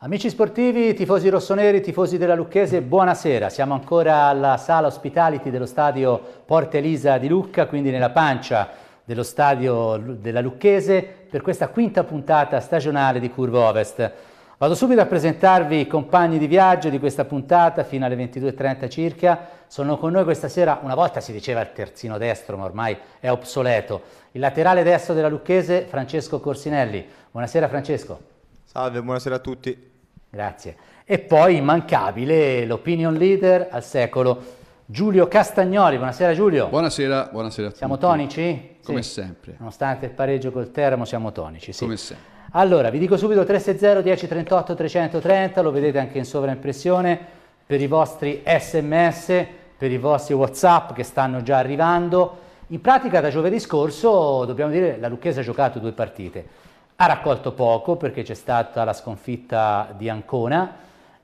Amici sportivi, tifosi rossoneri, tifosi della Lucchese, buonasera. Siamo ancora alla sala hospitality dello stadio Porta Elisa di Lucca, quindi nella pancia dello stadio della Lucchese, per questa quinta puntata stagionale di Curva Ovest. Vado subito a presentarvi i compagni di viaggio di questa puntata fino alle 22.30 circa. Sono con noi questa sera, una volta si diceva il terzino destro, ma ormai è obsoleto, il laterale destro della Lucchese, Francesco Corsinelli. Buonasera Francesco. Salve, buonasera a tutti. Grazie. E poi immancabile l'opinion leader al secolo Giulio Castagnoli. Buonasera Giulio. Buonasera, buonasera a tutti. Siamo tonici? Come sì. sempre. Nonostante il pareggio col Teramo siamo tonici, sì. Come sempre. Allora, vi dico subito 360 1038 330, lo vedete anche in sovraimpressione, per i vostri sms, per i vostri whatsapp che stanno già arrivando. In pratica da giovedì scorso, dobbiamo dire, la Lucchese ha giocato due partite ha raccolto poco perché c'è stata la sconfitta di Ancona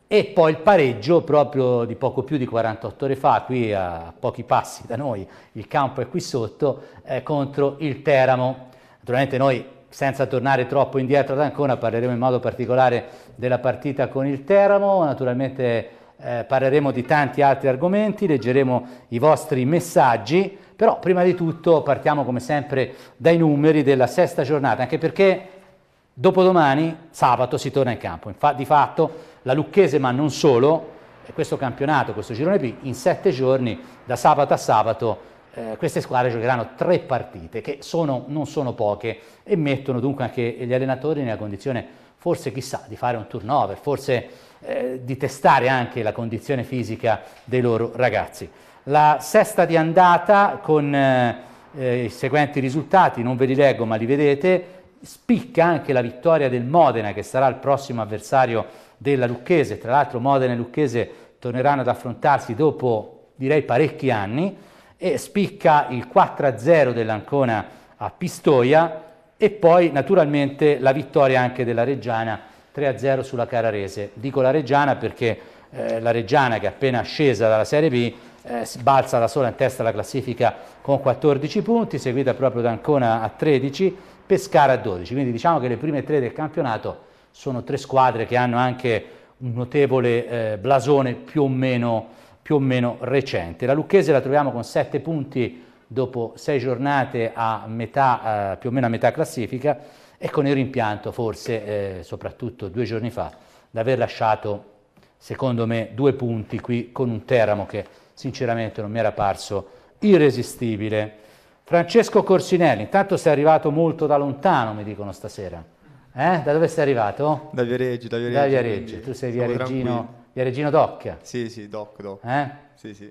e poi il pareggio proprio di poco più di 48 ore fa, qui a pochi passi da noi, il campo è qui sotto, eh, contro il Teramo. Naturalmente noi, senza tornare troppo indietro ad Ancona, parleremo in modo particolare della partita con il Teramo, naturalmente eh, parleremo di tanti altri argomenti, leggeremo i vostri messaggi, però prima di tutto partiamo come sempre dai numeri della sesta giornata, anche perché Dopodomani, sabato, si torna in campo. Infatti, di fatto, la Lucchese, ma non solo, questo campionato, questo girone B, in sette giorni, da sabato a sabato, eh, queste squadre giocheranno tre partite, che sono, non sono poche, e mettono dunque anche gli allenatori nella condizione, forse chissà, di fare un turnover, forse eh, di testare anche la condizione fisica dei loro ragazzi. La sesta di andata con eh, i seguenti risultati, non ve li leggo ma li vedete, Spicca anche la vittoria del Modena, che sarà il prossimo avversario della Lucchese. Tra l'altro Modena e Lucchese torneranno ad affrontarsi dopo, direi, parecchi anni. E spicca il 4-0 dell'Ancona a Pistoia e poi naturalmente la vittoria anche della Reggiana 3-0 sulla Cararese. Dico la Reggiana perché eh, la Reggiana che è appena scesa dalla Serie B eh, sbalza da sola in testa la classifica con 14 punti, seguita proprio da Ancona a 13 Pescara a 12, quindi diciamo che le prime tre del campionato sono tre squadre che hanno anche un notevole eh, blasone più o, meno, più o, meno, recente. La Lucchese la troviamo con 7 punti dopo 6 giornate a metà, eh, più o meno a metà classifica e con il rimpianto forse eh, soprattutto due giorni fa di aver lasciato secondo me due punti qui con un Teramo che sinceramente non mi era parso irresistibile. Francesco Corsinelli, intanto sei arrivato molto da lontano, mi dicono stasera. Eh? Da dove sei arrivato? Da Viareggio, da Viareggio. Da Viareggio. tu sei Viareggino, Viareggino Doc. Sì, sì, Doc, Doc. Eh? Sì, sì.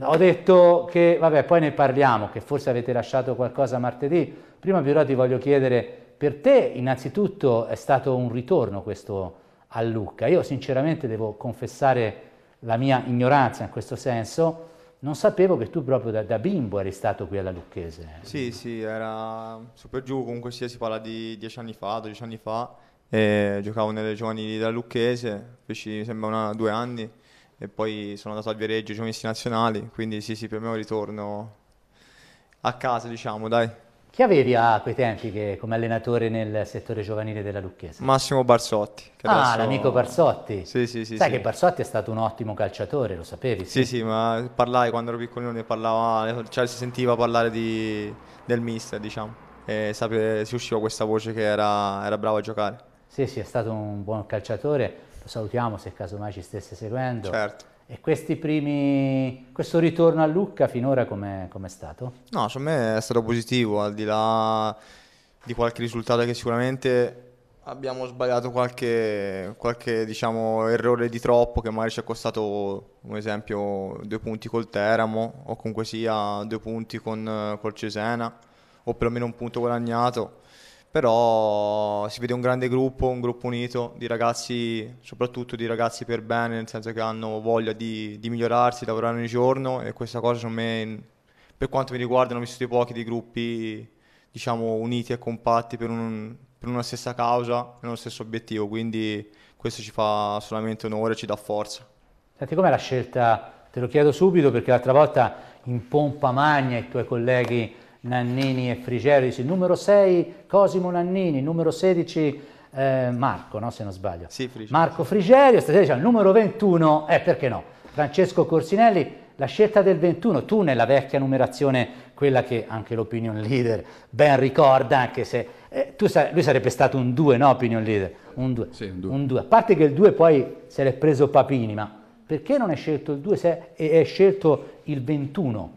Ho detto che, vabbè, poi ne parliamo, che forse avete lasciato qualcosa martedì. Prima però ti voglio chiedere, per te innanzitutto è stato un ritorno questo a Lucca. Io sinceramente devo confessare la mia ignoranza in questo senso, non sapevo che tu proprio da, da, bimbo eri stato qui alla Lucchese. Sì, sì, era su giù, comunque sia si parla di dieci anni fa, dodici anni fa, eh, giocavo nelle giovanili della Lucchese, feci mi sembra una, due anni e poi sono andato al Viareggio, giovani nazionali, quindi sì, sì, per me è un ritorno a casa, diciamo, dai. Chi avevi a quei tempi che, come allenatore nel settore giovanile della Lucchese? Massimo Barsotti. ah, adesso... l'amico Barsotti. Sì, sì, sì. Sai sì. che Barsotti è stato un ottimo calciatore, lo sapevi? Sì, sì, sì ma parlai quando ero piccolino ne parlava, cioè si sentiva parlare di, del mister, diciamo. E sapere, si usciva questa voce che era, era bravo a giocare. Sì, sì, è stato un buon calciatore, lo salutiamo se casomai ci stesse seguendo. Certo. E questi primi, questo ritorno a Lucca finora come è stato? No, secondo me è stato positivo, al di là di qualche risultato che sicuramente abbiamo sbagliato qualche, qualche diciamo, errore di troppo che magari ci ha costato, un esempio, due punti col Teramo o comunque sia due punti con, col Cesena o perlomeno un punto guadagnato però si vede un grande gruppo, un gruppo unito di ragazzi, soprattutto di ragazzi per bene, nel senso che hanno voglia di, di migliorarsi, lavorare ogni giorno e questa cosa secondo me, per quanto mi riguarda, ne ho vissuti pochi di gruppi diciamo, uniti e compatti per, un, per una stessa causa e uno stesso obiettivo, quindi questo ci fa solamente onore, ci dà forza. Senti, com'è la scelta, te lo chiedo subito perché l'altra volta in pompa magna i tuoi colleghi Nannini e Frigerio, dice numero 6 Cosimo Nannini, numero 16 eh, Marco, no, se non sbaglio. Sì, Frigerio. Marco Frigerio, stasera c'è il numero 21, eh perché no? Francesco Corsinelli, la scelta del 21, tu nella vecchia numerazione, quella che anche l'opinion leader ben ricorda, anche se eh, sa lui sarebbe stato un 2, no opinion leader? Un 2. Sì, un 2. A parte che il 2 poi se l'è preso Papini, ma perché non hai scelto il 2 se hai scelto il 21?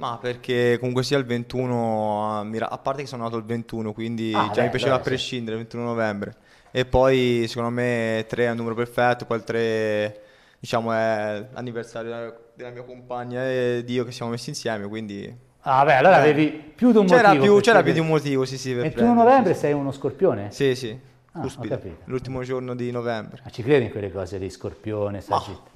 Ma perché comunque sia il 21, ah, a parte che sono nato il 21, quindi ah, già beh, mi piaceva a prescindere il 21 novembre. E poi secondo me 3 è un numero perfetto, poi il 3 diciamo è l'anniversario della mia compagna e di io che siamo messi insieme, quindi... Ah beh, allora avevi più di un c'era motivo. Più, c'era più di un motivo, sì sì. Per 21 novembre sì, sei uno scorpione? Sì sì. Ah, L'ultimo giorno di novembre. Ma ci credi in quelle cose di scorpione, sagittario?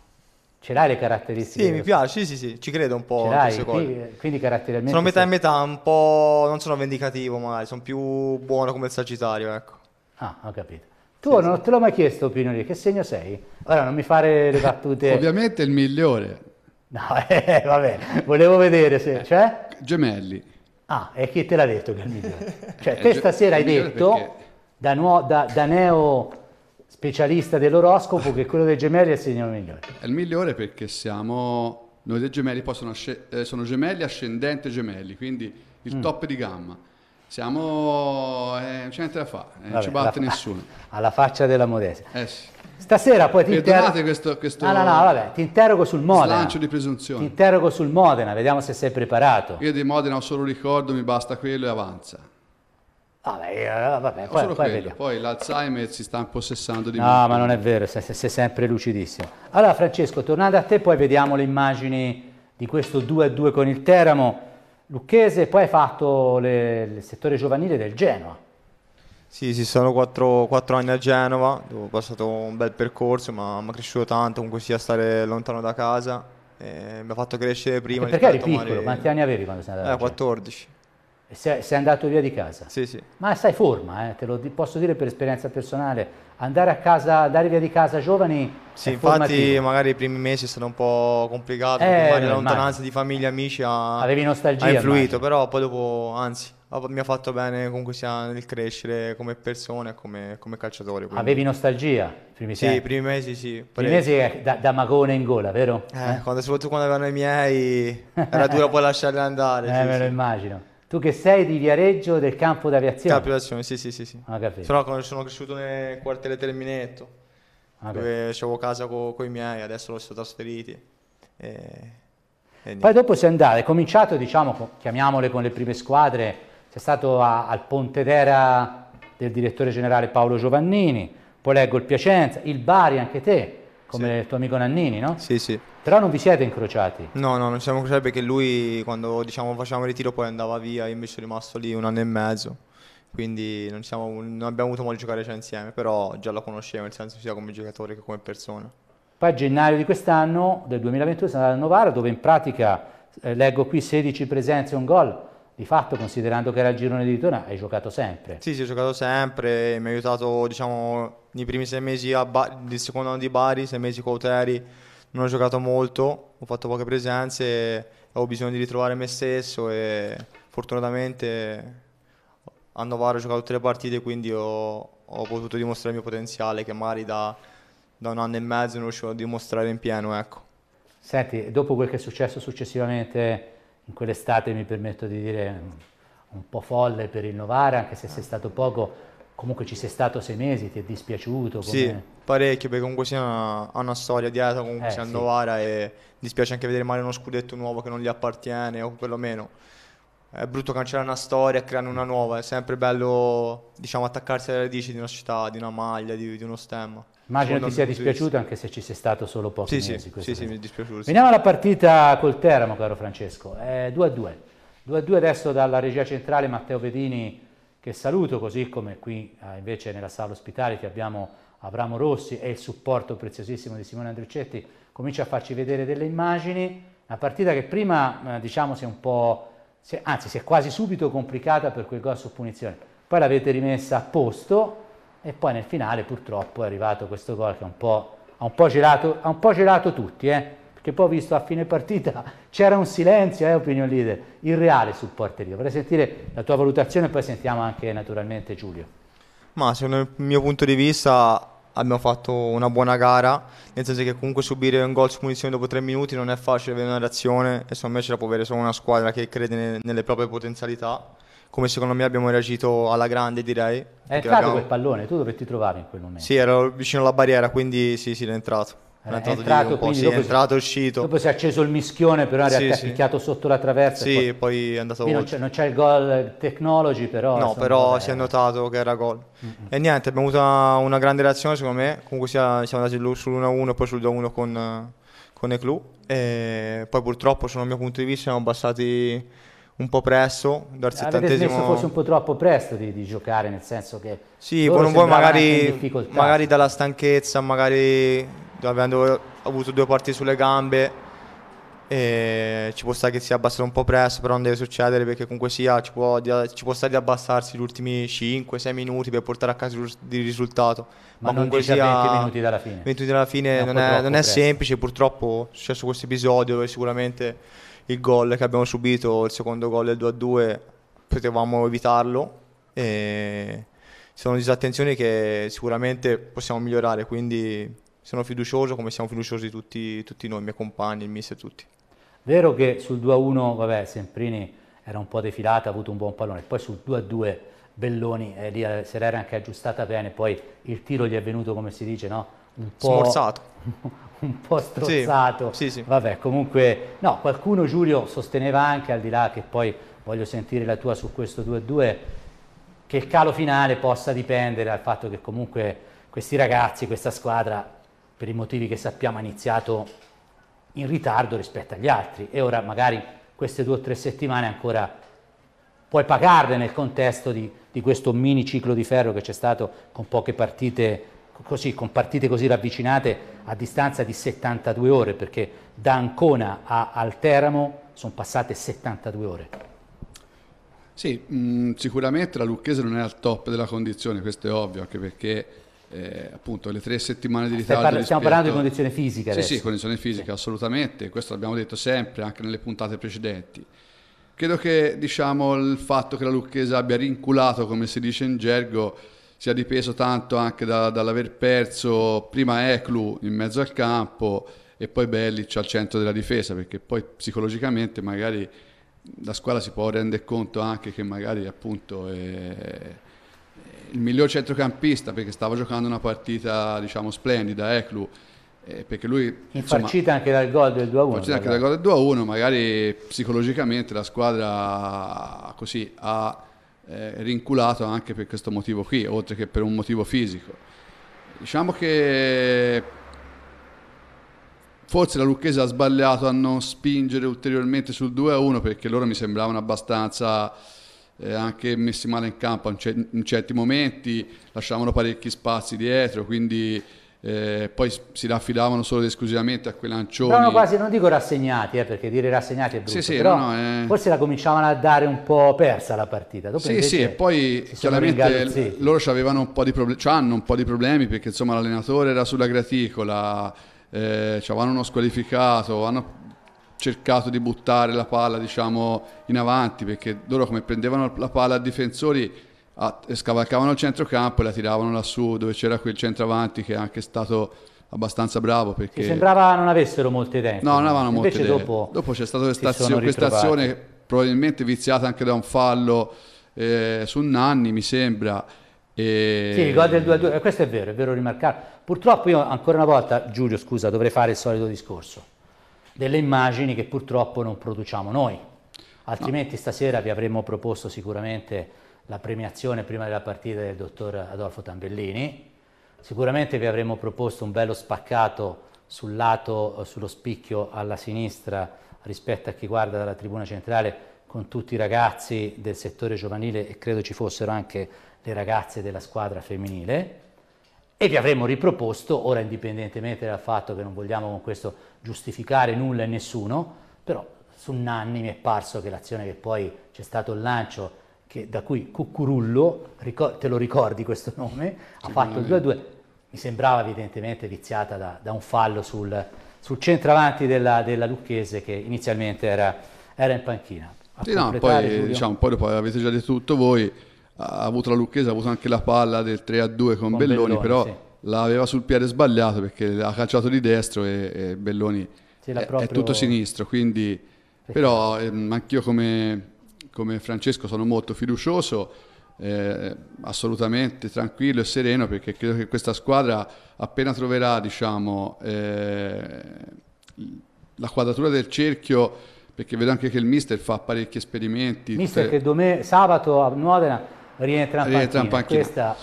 Ce l'hai le caratteristiche? Sì, mi piace, sì, sì, sì, ci credo un po'. Ce l'hai, quindi, quindi caratterialmente... Sono metà e metà, un po'... non sono vendicativo ma sono più buono come il Sagittario, ecco. Ah, ho capito. Tu sì, non sì. te l'ho mai chiesto, Pinoli, che segno sei? Ora non mi fare le battute... Ovviamente il migliore. No, eh, vabbè, volevo vedere se... Eh, cioè? Gemelli. Ah, e chi te l'ha detto che è il migliore? Cioè, te eh, stasera hai detto, perché... da, nuo- da, da neo specialista dell'oroscopo che quello dei gemelli è il segno migliore. È il migliore perché siamo, noi dei gemelli poi sono, asce, eh, sono gemelli ascendente gemelli, quindi il mm. top di gamma. Siamo, eh, non c'è niente da fare, eh, non ci batte alla, nessuno. Alla faccia della modestia. Eh sì. Stasera poi ti interrogo... questo... questo... Ah, no, no, vabbè, ti interrogo sul Modena. Lancio di presunzione. Ti interrogo sul Modena, vediamo se sei preparato. Io di Modena ho solo un ricordo, mi basta quello e avanza. Ah, eh, vabbè, vabbè poi, poi, poi, l'Alzheimer si sta impossessando di no, molto. No, ma non è vero, sei, sei, sempre lucidissimo. Allora Francesco, tornando a te, poi vediamo le immagini di questo 2-2 con il Teramo. Lucchese, poi hai fatto le, il settore giovanile del Genoa. Sì, sì, sono 4, 4 anni a Genova, ho passato un bel percorso, ma mi ha cresciuto tanto, comunque sia stare lontano da casa, mi ha fatto crescere prima. E perché eri piccolo? Mare... Quanti anni avevi quando sei andato? Eh, 14. Sei, sei andato via di casa? Sì, sì. Ma sai forma, eh? te lo posso dire per esperienza personale. Andare a casa, andare via di casa giovani Sì, infatti formativo. magari i primi mesi sono stato un po' complicato, eh, la lontananza di famiglia, amici ha, Avevi nostalgia, ha influito, immagino. però poi dopo, anzi, mi ha fatto bene comunque sia nel crescere come persona e come, come, calciatore. Quindi. Avevi nostalgia? Primi sì, i primi mesi sì. I primi mesi da, da, magone in gola, vero? Eh, eh. Quando, soprattutto quando erano i miei era dura poi lasciarli andare. Eh, sì, me lo immagino. Tu che sei di Viareggio del campo d'aviazione? Campo d'aviazione, sì, sì, sì. sì. Ah, Però sono cresciuto nel quartiere Terminetto, ah, dove avevo casa con i miei, adesso lo sono trasferiti. E... E Poi dopo sei andato, hai cominciato, diciamo, chiamiamole con le prime squadre, sei stato a, al d'Era del direttore generale Paolo Giovannini, poi leggo il Piacenza, il Bari anche te, come sì. il tuo amico Nannini, no? Sì, sì. Però non vi siete incrociati? No, no, non siamo incrociati perché lui quando diciamo, facevamo il ritiro poi andava via, io invece sono rimasto lì un anno e mezzo, quindi non, siamo, non abbiamo avuto modo di giocare già insieme, però già lo conoscevo, nel senso sia come giocatore che come persona. Poi a gennaio di quest'anno, del 2021, sono andato a Novara dove in pratica, eh, leggo qui 16 presenze e un gol, di fatto considerando che era il girone di ritorno hai giocato sempre sì sì ho giocato sempre mi ha aiutato diciamo nei primi sei mesi ba- del secondo anno di Bari sei mesi Cauteri non ho giocato molto ho fatto poche presenze avevo bisogno di ritrovare me stesso e fortunatamente a Novara ho giocato tutte le partite quindi ho, ho potuto dimostrare il mio potenziale che magari da, da un anno e mezzo non riuscivo a dimostrare in pieno ecco. Senti, dopo quel che è successo successivamente in quell'estate mi permetto di dire mm, un po' folle per il Novara, anche se sei stato poco, comunque ci sei stato sei mesi, ti è dispiaciuto? Come... Sì, parecchio, perché comunque sia una, ha una storia dietro, comunque eh, sia sì. Novara e dispiace anche vedere male uno scudetto nuovo che non gli appartiene o perlomeno è brutto cancellare una storia e creare una nuova, è sempre bello diciamo, attaccarsi alle radici di una città, di una maglia, di, di uno stemma. Immagino ti sia dispiaciuto anche se ci sei stato solo pochi sì, mesi. Sì, sì, sì, mi è dispiaciuto. Veniamo alla partita col Teramo, caro Francesco. Eh, 2-2. 2-2 adesso dalla regia centrale Matteo Vedini, che saluto, così come qui eh, invece nella sala ospitale ospitality abbiamo Abramo Rossi e il supporto preziosissimo di Simone Andriuccetti. Comincia a farci vedere delle immagini. Una partita che prima, eh, diciamo, si è un po'... Si è, anzi, si è quasi subito complicata per quel gol su punizione. Poi l'avete rimessa a posto e poi nel finale purtroppo è arrivato questo gol che un ha un po' gelato, un po gelato tutti, eh? perché poi ho visto a fine partita c'era un silenzio, eh, opinion leader, irreale sul porterio. Vorrei sentire la tua valutazione e poi sentiamo anche naturalmente Giulio. Ma secondo il mio punto di vista abbiamo fatto una buona gara, nel senso che comunque subire un gol su punizione dopo tre minuti non è facile avere una reazione e secondo me ce la può avere solo una squadra che crede nelle proprie potenzialità come secondo me abbiamo reagito alla grande direi. È entrato abbiamo... quel pallone, tu dove ti in quel momento? Sì, ero vicino alla barriera, quindi sì, sì, è entrato. È entrato, è entrato, quindi sì, è entrato, è uscito. Dopo si è acceso il mischione, però sì, era sì. picchiato sotto la traversa. Sì, poi... poi, è andato non c'è, non c'è il gol technology, però. No, però è... si è notato che era gol. Mm-hmm. E niente, abbiamo avuto una, una, grande reazione, secondo me. Comunque siamo andati sull'1-1 e poi sul 2-1 con, con Eclou. E poi purtroppo, secondo il mio punto di vista, siamo abbassati un po' presto, dal settantesimo... Avete forse un po' troppo presto di, di giocare, nel senso che... Sì, poi un po' magari, magari dalla stanchezza, magari avendo avuto due parti sulle gambe, e ci può stare che sia abbassato un po' presto, però non deve succedere perché comunque sia ci può, ci può stare di abbassarsi gli ultimi 5-6 minuti per portare a casa il risultato. Ma, Ma comunque sia 20 minuti dalla fine. 20 minuti dalla fine non, non, è, non è, semplice, purtroppo è successo questo episodio dove sicuramente il gol che abbiamo subito, il secondo gol del 2-2, potevamo evitarlo. E sono disattenzioni che sicuramente possiamo migliorare, quindi sono fiducioso come siamo fiduciosi tutti, tutti noi, i miei compagni, il mister, tutti. Vero che sul 2-1, vabbè, Semprini era un po' defilata, ha avuto un buon pallone, poi sul 2-2 Belloni eh, lì, eh, se l'era anche aggiustata bene, poi il tiro gli è venuto, come si dice, no? un po', Smorzato. un po' strozzato. Sì, sì, sì. Vabbè, comunque, no, qualcuno Giulio sosteneva anche, al di là che poi voglio sentire la tua su questo 2-2, che il calo finale possa dipendere dal fatto che comunque questi ragazzi, questa squadra, per i motivi che sappiamo, ha iniziato in ritardo rispetto agli altri e ora magari queste due o tre settimane ancora puoi pagarle nel contesto di, di questo mini ciclo di ferro che c'è stato con poche partite così, con partite così ravvicinate a distanza di 72 ore, perché da Ancona a Teramo sono passate 72 ore. Sì, mh, mm, sicuramente la Lucchese non è al top della condizione, questo è ovvio, anche perché eh, appunto le tre settimane di ritardo. Parla, stiamo parlando di condizione fisica. Sì, sì, condizione fisica, sì. assolutamente, questo l'abbiamo detto sempre, anche nelle puntate precedenti. Credo che diciamo, il fatto che la Lucchese abbia rinculato, come si dice in gergo, sia dipeso tanto anche da, dall'aver perso prima Eclu in mezzo al campo e poi Bellic al centro della difesa, perché poi psicologicamente magari la squadra si può rendere conto anche che magari appunto è il miglior centrocampista perché stava giocando una partita diciamo splendida Eclu eh, perché lui infarcita anche dal gol del 2-1 infarcita anche dal gol del 2-1 magari psicologicamente la squadra così ha eh, rinculato anche per questo motivo qui, oltre che per un motivo fisico. Diciamo che forse la Lucchese ha sbagliato a non spingere ulteriormente sul 2-1 perché loro mi sembravano abbastanza eh, anche messi male in campo in, certi momenti, lasciavano parecchi spazi dietro, quindi eh, poi si raffidavano solo ed esclusivamente a quell'ancione. No, no, quasi non dico rassegnati, eh, perché dire rassegnati è brutto, sì, sì, però no, eh... forse la cominciavano a dare un po' persa la partita. Dopo sì, sì, e poi chiaramente loro avevano un po' di problemi, cioè hanno un po' di problemi perché insomma l'allenatore era sulla graticola, eh, avevano uno squalificato, hanno cercato di buttare la palla diciamo in avanti perché loro come prendevano la palla a difensori a, ah, scavalcavano il centrocampo e la tiravano lassù dove c'era quel centravanti che è anche stato abbastanza bravo perché... Che sembrava non avessero molte idee. No, non avevano molte idee. Dopo, dopo c'è stata questa azione probabilmente viziata anche da un fallo eh, su Nanni, mi sembra. E... Sì, il gol del 2-2, eh, questo è vero, è vero rimarcare. Purtroppo io ancora una volta, Giulio scusa, dovrei fare il solito discorso delle immagini che purtroppo non produciamo noi, altrimenti no. stasera vi avremmo proposto sicuramente la premiazione prima della partita del dottor Adolfo Tambellini. Sicuramente vi avremmo proposto un bello spaccato sul lato, eh, sullo spicchio alla sinistra rispetto a chi guarda dalla tribuna centrale con tutti i ragazzi del settore giovanile e credo ci fossero anche le ragazze della squadra femminile e vi avremmo riproposto, ora indipendentemente dal fatto che non vogliamo con questo giustificare nulla e nessuno, però su Nanni mi è parso che l'azione che poi c'è stato il lancio che, da cui Cuccurullo, te lo ricordi questo nome, ha fatto il 2-2, mi sembrava evidentemente viziata da, da un fallo sul, sul centravanti della, della, Lucchese che inizialmente era, era in panchina. Sì, no, poi, diciamo, poi dopo avete già detto tutto voi, ha avuto la Lucchese, ha avuto anche la palla del 3-2 con, con Belloni, Belloni però... Sì l'aveva sul piede sbagliato perché l'ha calciato di destro e, e Belloni è, proprio... è, tutto sinistro, quindi però ehm, anch'io come come Francesco sono molto fiducioso, eh, assolutamente tranquillo e sereno perché credo che questa squadra appena troverà diciamo, eh, la quadratura del cerchio, perché vedo anche che il mister fa parecchi esperimenti. Mister tutte... che domen- sabato a Modena rientra in rientra panchina. In panchina. Questa,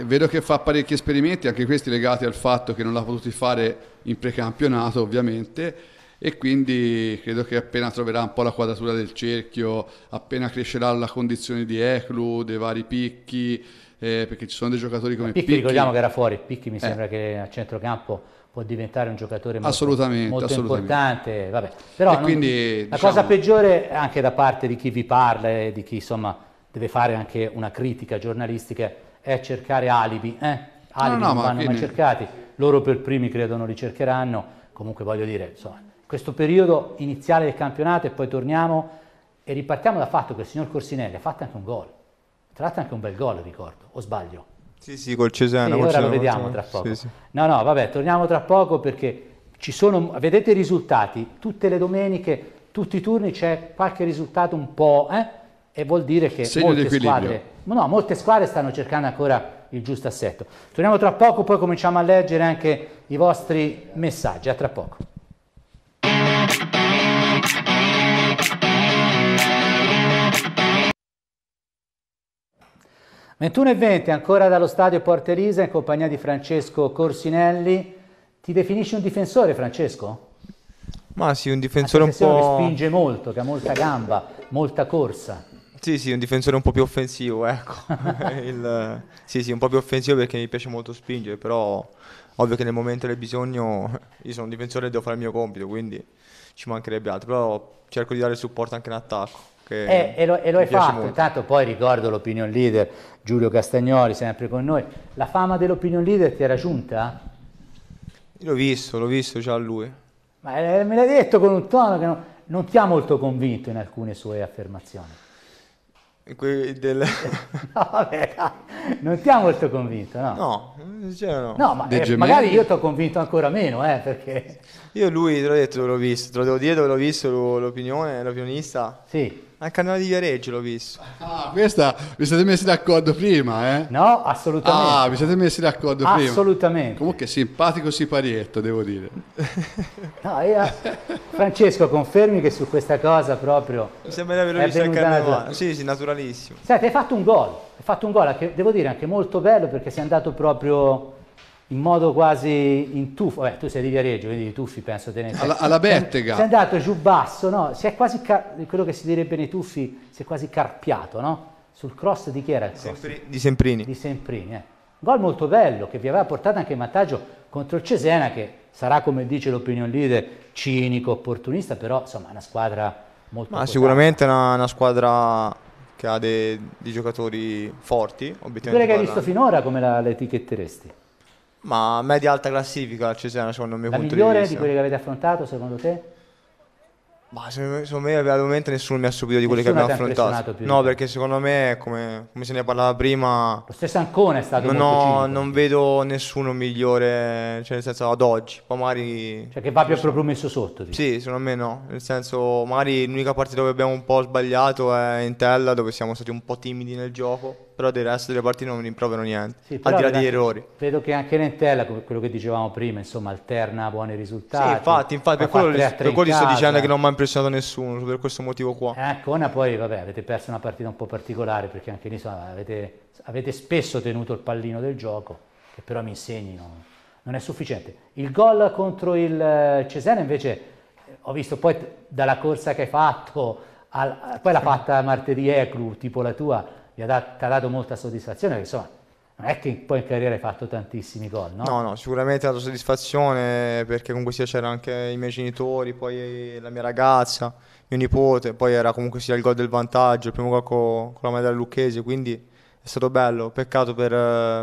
eh. Vedo che fa parecchi esperimenti, anche questi legati al fatto che non l'ha potuto fare in precampionato ovviamente e quindi credo che appena troverà un po' la quadratura del cerchio, appena crescerà la condizione di Eclu, dei vari picchi, eh, perché ci sono dei giocatori come Picchi, Picchi. ricordiamo che era fuori, Picchi mi eh. sembra che a centrocampo può diventare un giocatore molto, assolutamente, molto assolutamente. importante, Vabbè. però non, quindi, la diciamo... cosa peggiore anche da parte di chi vi parla e di chi insomma deve fare anche una critica giornalistica è cercare alibi, eh? alibi no, no, non ma vanno mai cercati, loro per primi credo non li cercheranno, comunque voglio dire insomma questo periodo iniziale del campionato e poi torniamo e ripartiamo dal fatto che il signor Corsinelli ha fatto anche un gol, tra l'altro anche un bel gol ricordo, o sbaglio? Sì, sì, col Cesano. Sì, ora Cesano, lo vediamo tra poco. Sì, sì. No, no, vabbè, torniamo tra poco perché ci sono, vedete i risultati, tutte le domeniche, tutti i turni c'è qualche risultato un po', eh? e vuol dire che molte squadre, no, molte squadre stanno cercando ancora il giusto assetto. Torniamo tra poco, poi cominciamo a leggere anche i vostri messaggi, a tra poco. 21.20 ancora dallo stadio Porta Elisa in compagnia di Francesco Corsinelli. Ti definisci un difensore Francesco? Ma sì, un difensore un po'... che spinge molto, che ha molta gamba, molta corsa. Sì, sì, un difensore un po' più offensivo, ecco. Il... Sì, sì, un po' più offensivo perché mi piace molto spingere, però ovvio che nel momento del bisogno io sono un difensore e devo fare il mio compito, quindi ci mancherebbe altro, però cerco di dare supporto anche in attacco. Eh, e, lo, e lo hai fatto, molto. intanto poi ricordo l'opinion leader Giulio Castagnoli, sempre con noi. La fama dell'opinion leader ti era giunta? L'ho visto, l'ho visto già lui. Ma eh, me l'hai detto con un tono che non, non ti ha molto convinto in alcune sue affermazioni. Del... no, vabbè, non ti ha molto convinto, no? No, no. no ma, eh, magari io ti ho convinto ancora meno, eh, perché... Io lui, te l'ho detto, l'ho visto, te lo devo dire, l'ho visto, l'opinione, l'opinionista. Sì. Al canale di Viareggio l'ho visto. Ah, questa vi siete messi d'accordo prima, eh? No, assolutamente. Ah, vi siete messi d'accordo prima. Assolutamente. Comunque simpatico siparietto, devo dire. No, io... Francesco, confermi che su questa cosa proprio... Mi sembra di averlo visto al carnevale. Sì, sì, naturalissimo. Senti, hai fatto un gol. Hai fatto un gol, devo dire, anche molto bello perché sei andato proprio in modo quasi in tuffo, Vabbè, tu sei di Viareggio, quindi i tuffi penso te ne alla, alla Bertega. Sei andato giù basso, no? Si è quasi, quello che si direbbe nei tuffi, si è quasi carpiato, no? Sul cross di chi era il cross? Sempri, di Semprini. Di Semprini, eh. Gol molto bello, che vi aveva portato anche in vantaggio contro il Cesena, che sarà, come dice l'opinion leader, cinico, opportunista, però insomma è una squadra molto... Ma sicuramente è una, una squadra che ha dei, dei giocatori forti. Quelle che hai visto finora, come la, la etichetteresti? Ma media-alta classifica Cesena secondo il mio la punto di vista. La migliore di quelle che avete affrontato secondo te? Ma secondo me veramente nessuno mi ha subito di quelli che abbiamo affrontato. No, perché secondo me, come, come, se ne parlava prima... Lo stesso Ancona è stato no, Non vedo nessuno migliore, cioè nel senso ad oggi. Poi magari... Cioè che va più messo sotto. Tipo. Sì, secondo me no. Nel senso, magari l'unica partita dove abbiamo un po' sbagliato è in Tella, dove siamo stati un po' timidi nel gioco però del resto delle parti non mi rimproverano niente, sì, al di là degli errori. Vedo che anche Nentella, quello che dicevamo prima, insomma, alterna buoni risultati. Sì, infatti, infatti per quello, li, per quello sto dicendo che non mi ha impressionato nessuno, per questo motivo qua. Ancona eh, ecco, poi, vabbè, avete perso una partita un po' particolare, perché anche lì insomma, avete, avete spesso tenuto il pallino del gioco, che però mi insegni, non è sufficiente. Il gol contro il eh, Cesena invece eh, ho visto poi dalla corsa che hai fatto, al, poi l'ha fatta martedì Ecru, tipo la tua, ti ha, dat- ha dato molta soddisfazione, perché insomma non è che poi in carriera hai fatto tantissimi gol, no? No, no, sicuramente ha dato soddisfazione perché comunque sia c'erano anche i miei genitori, poi la mia ragazza, mio nipote, poi era comunque sia il gol del vantaggio, il primo gol co- con la medaglia lucchese, quindi è stato bello, peccato per,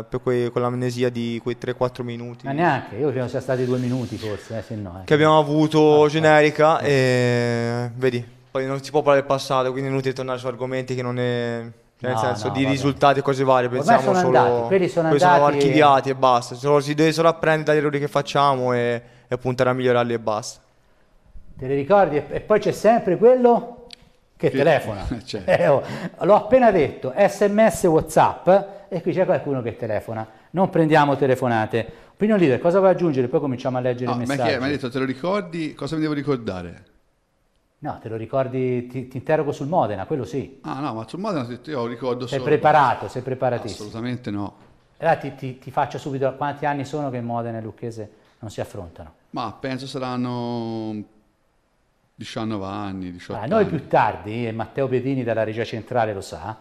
per quei, quell'amnesia di quei 3-4 minuti. Ma neanche, io credo sia stati due minuti forse, eh, se no. Eh. Che abbiamo avuto ah, generica eh. e vedi, poi non si può parlare del passato, quindi è inutile tornare su argomenti che non è nel no, senso no, di vabbè. risultati e cose varie, pensiamo sono solo andati, quelli sono, andati sono archiviati e, e basta. Solo, si deve solo apprendere dagli errori che facciamo e, e puntare a migliorarli e basta. Te li ricordi? E, poi c'è sempre quello che telefona. Certo. Eh, oh, l'ho appena detto, sms, whatsapp e qui c'è qualcuno che telefona. Non prendiamo telefonate. Opinion leader, cosa vuoi aggiungere? Poi cominciamo a leggere no, il messaggio. Ma, che, ma hai detto, te lo ricordi? Cosa mi devo ricordare? No, te lo ricordi, ti, ti, interrogo sul Modena, quello sì. Ah no, ma sul Modena io ricordo sei solo... Sei preparato, sei preparatissimo. Assolutamente no. Allora ti, ti, ti, faccio subito, quanti anni sono che Modena e Lucchese non si affrontano? Ma penso saranno 19 anni, 18 anni. Noi più tardi, e Matteo Pedini dalla regia centrale lo sa,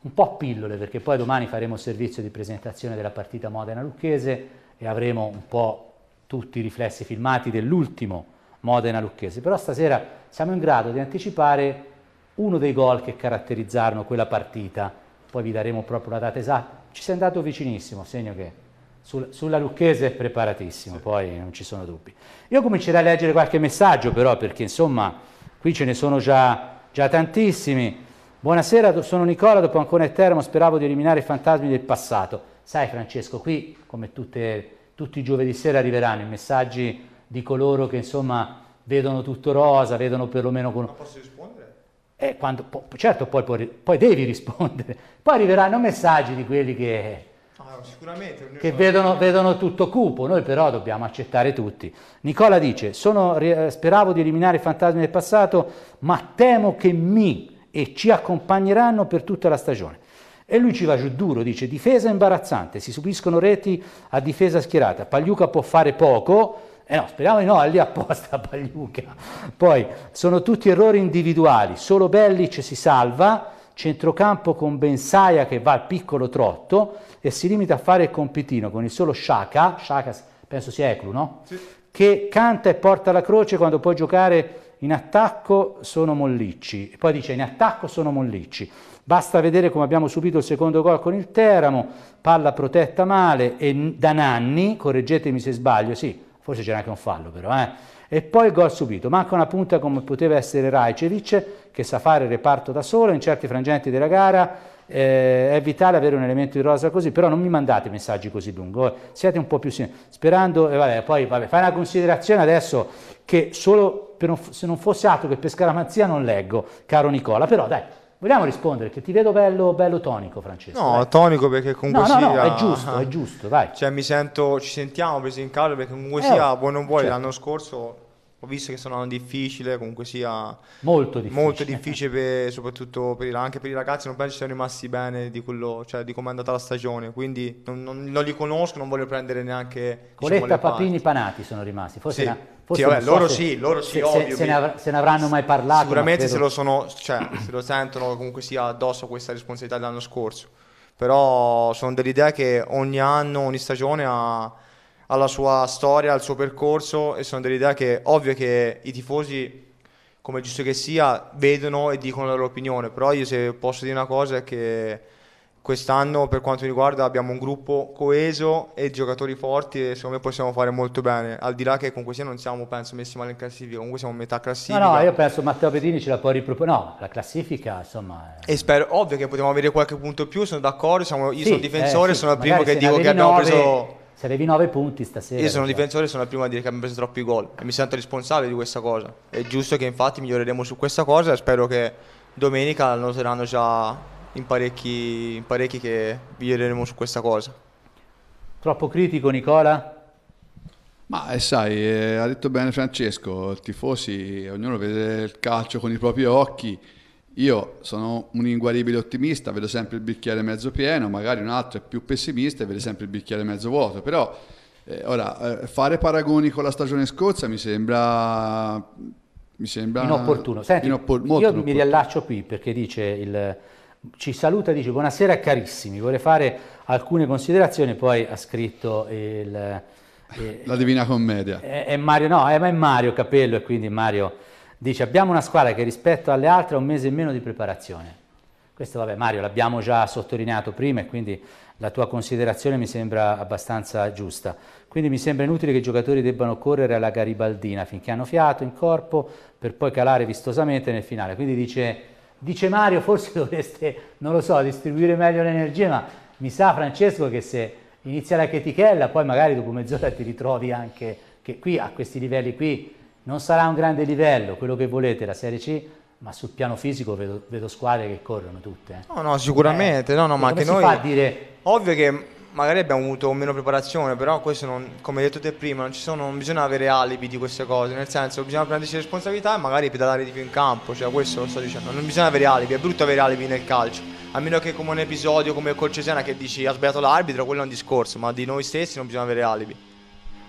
un po' pillole, perché poi domani faremo il servizio di presentazione della partita Modena-Lucchese e avremo un po' tutti i riflessi filmati dell'ultimo Modena Lucchese, però stasera siamo in grado di anticipare uno dei gol che caratterizzarono quella partita, poi vi daremo proprio la data esatta, ci sei andato vicinissimo, segno che sul, sulla Lucchese è preparatissimo, sì. poi non ci sono dubbi. Io comincerei a leggere qualche messaggio però perché insomma qui ce ne sono già, già tantissimi. Buonasera, sono Nicola, dopo Ancona e Teramo speravo di eliminare i fantasmi del passato. Sai Francesco, qui come tutte, tutti i giovedì sera arriveranno i messaggi di coloro che insomma vedono tutto rosa, vedono perlomeno con... Ma posso rispondere? Eh, quando, po- certo, poi, poi, poi, devi rispondere. Poi arriveranno messaggi di quelli che... Ah, sicuramente, che vedono, vedono, tutto cupo, noi però dobbiamo accettare tutti. Nicola dice, sono, eh, speravo di eliminare i fantasmi del passato, ma temo che mi e ci accompagneranno per tutta la stagione. E lui ci va giù duro, dice difesa imbarazzante, si subiscono reti a difesa schierata, Pagliuca può fare poco, eh no, speriamo di no, è lì apposta Pagliuca. Poi sono tutti errori individuali, solo Bellic si salva, centrocampo con Bensaia che va al piccolo trotto e si limita a fare il compitino con il solo Sciaca, Sciaca penso sia Eclu, no? Sì. Che canta e porta la croce quando può giocare in attacco sono Mollicci, e poi dice in attacco sono Mollicci. Basta vedere come abbiamo subito il secondo gol con il Teramo, palla protetta male e Nanni, correggetemi se sbaglio, sì, forse c'era anche un fallo però, eh? e poi gol subito, manca una punta come poteva essere Rajcevic che sa fare il reparto da solo in certi frangenti della gara, eh, è vitale avere un elemento di rosa così, però non mi mandate messaggi così lunghi, eh. siete un po' più simili, sperando, e eh, vabbè, poi vabbè, fai una considerazione adesso che solo per, se non fosse altro che per scaramazia non leggo, caro Nicola, però dai, Vogliamo rispondere, che ti vedo bello, bello tonico, Francesco. No, dai. tonico perché comunque no, no, sia... No, è giusto, è giusto, vai. Cioè mi sento, ci sentiamo presi in caldo perché comunque eh, sia, oh, voi non vuoi, certo. l'anno scorso ho visto che è stato un anno difficile, comunque sia molto difficile, molto difficile per, soprattutto per, anche per i ragazzi, non penso siano rimasti bene di, quello, cioè, di come è andata la stagione, quindi non, non, non, li conosco, non voglio prendere neanche... Diciamo, Coletta, diciamo, Papini, Panati sono rimasti, forse... Sì. Una, forse sì, vabbè, so loro se, sì, loro sì, se, ovvio, se, ne av- se, ne avranno mai parlato. Sicuramente credo... se, lo sono, cioè, se lo sentono comunque sia addosso a questa responsabilità dell'anno scorso, però sono dell'idea che ogni anno, ogni stagione ha alla sua storia, al suo percorso e sono dell'idea che ovvio che i tifosi, come giusto che sia, vedono e dicono la loro opinione, però io se posso dire una cosa è che quest'anno per quanto mi riguarda abbiamo un gruppo coeso e giocatori forti e secondo me possiamo fare molto bene, al di là che con questi non siamo penso messi male in classifica, comunque siamo a metà classifica. No, no, io penso Matteo Pedini ce la può riproporre, no, la classifica insomma... È... E spero, ovvio che potremmo avere qualche punto in più, sono d'accordo, siamo, io sì, sono eh, difensore, eh, sì, sono il primo che dico che abbiamo preso se avevi 9 punti stasera. Io sono un cioè. difensore e sono la prima a dire che abbiamo preso troppi gol e mi sento responsabile di questa cosa. È giusto che infatti miglioreremo su questa cosa e spero che domenica lo noteranno già in parecchi, in parecchi che miglioreremo su questa cosa. Troppo critico Nicola? Ma eh, sai, eh, ha detto bene Francesco, i tifosi, ognuno vede il calcio con i propri occhi io sono un inguaribile ottimista, vedo sempre il bicchiere mezzo pieno, magari un altro è più pessimista e vede sempre il bicchiere mezzo vuoto, però eh, ora eh, fare paragoni con la stagione scorsa mi sembra mi sembra inopportuno. Senti, inoppor- io inopportuno. mi riallaccio qui perché dice il, ci saluta dice buonasera carissimi, vorrei fare alcune considerazioni, poi ha scritto il, il, eh, la Divina Commedia. È, eh, è Mario, no, è, eh, è Mario Capello e quindi Mario Dice abbiamo una squadra che rispetto alle altre ha un mese in meno di preparazione. Questo vabbè Mario l'abbiamo già sottolineato prima e quindi la tua considerazione mi sembra abbastanza giusta. Quindi mi sembra inutile che i giocatori debbano correre alla garibaldina finché hanno fiato in corpo per poi calare vistosamente nel finale. Quindi dice, dice Mario forse dovreste, non lo so, distribuire meglio l'energia, ma mi sa Francesco che se inizia la chetichella poi magari dopo mezz'ora ti ritrovi anche che qui a questi livelli qui non sarà un grande livello, quello che volete, la Serie C, ma sul piano fisico vedo, vedo squadre che corrono tutte. Eh. No, no, sicuramente. Eh, no, no, ma che noi... Fa dire... Ovvio che magari abbiamo avuto meno preparazione, però questo, non, come detto te prima, non, sono, non, bisogna avere alibi di queste cose, nel senso bisogna prendersi responsabilità e magari pedalare di più in campo, cioè questo lo sto dicendo, non bisogna avere alibi, è brutto avere alibi nel calcio, a meno che come un episodio come col Cesena che dici ha sbagliato l'arbitro, quello è un discorso, ma di noi stessi non bisogna avere alibi.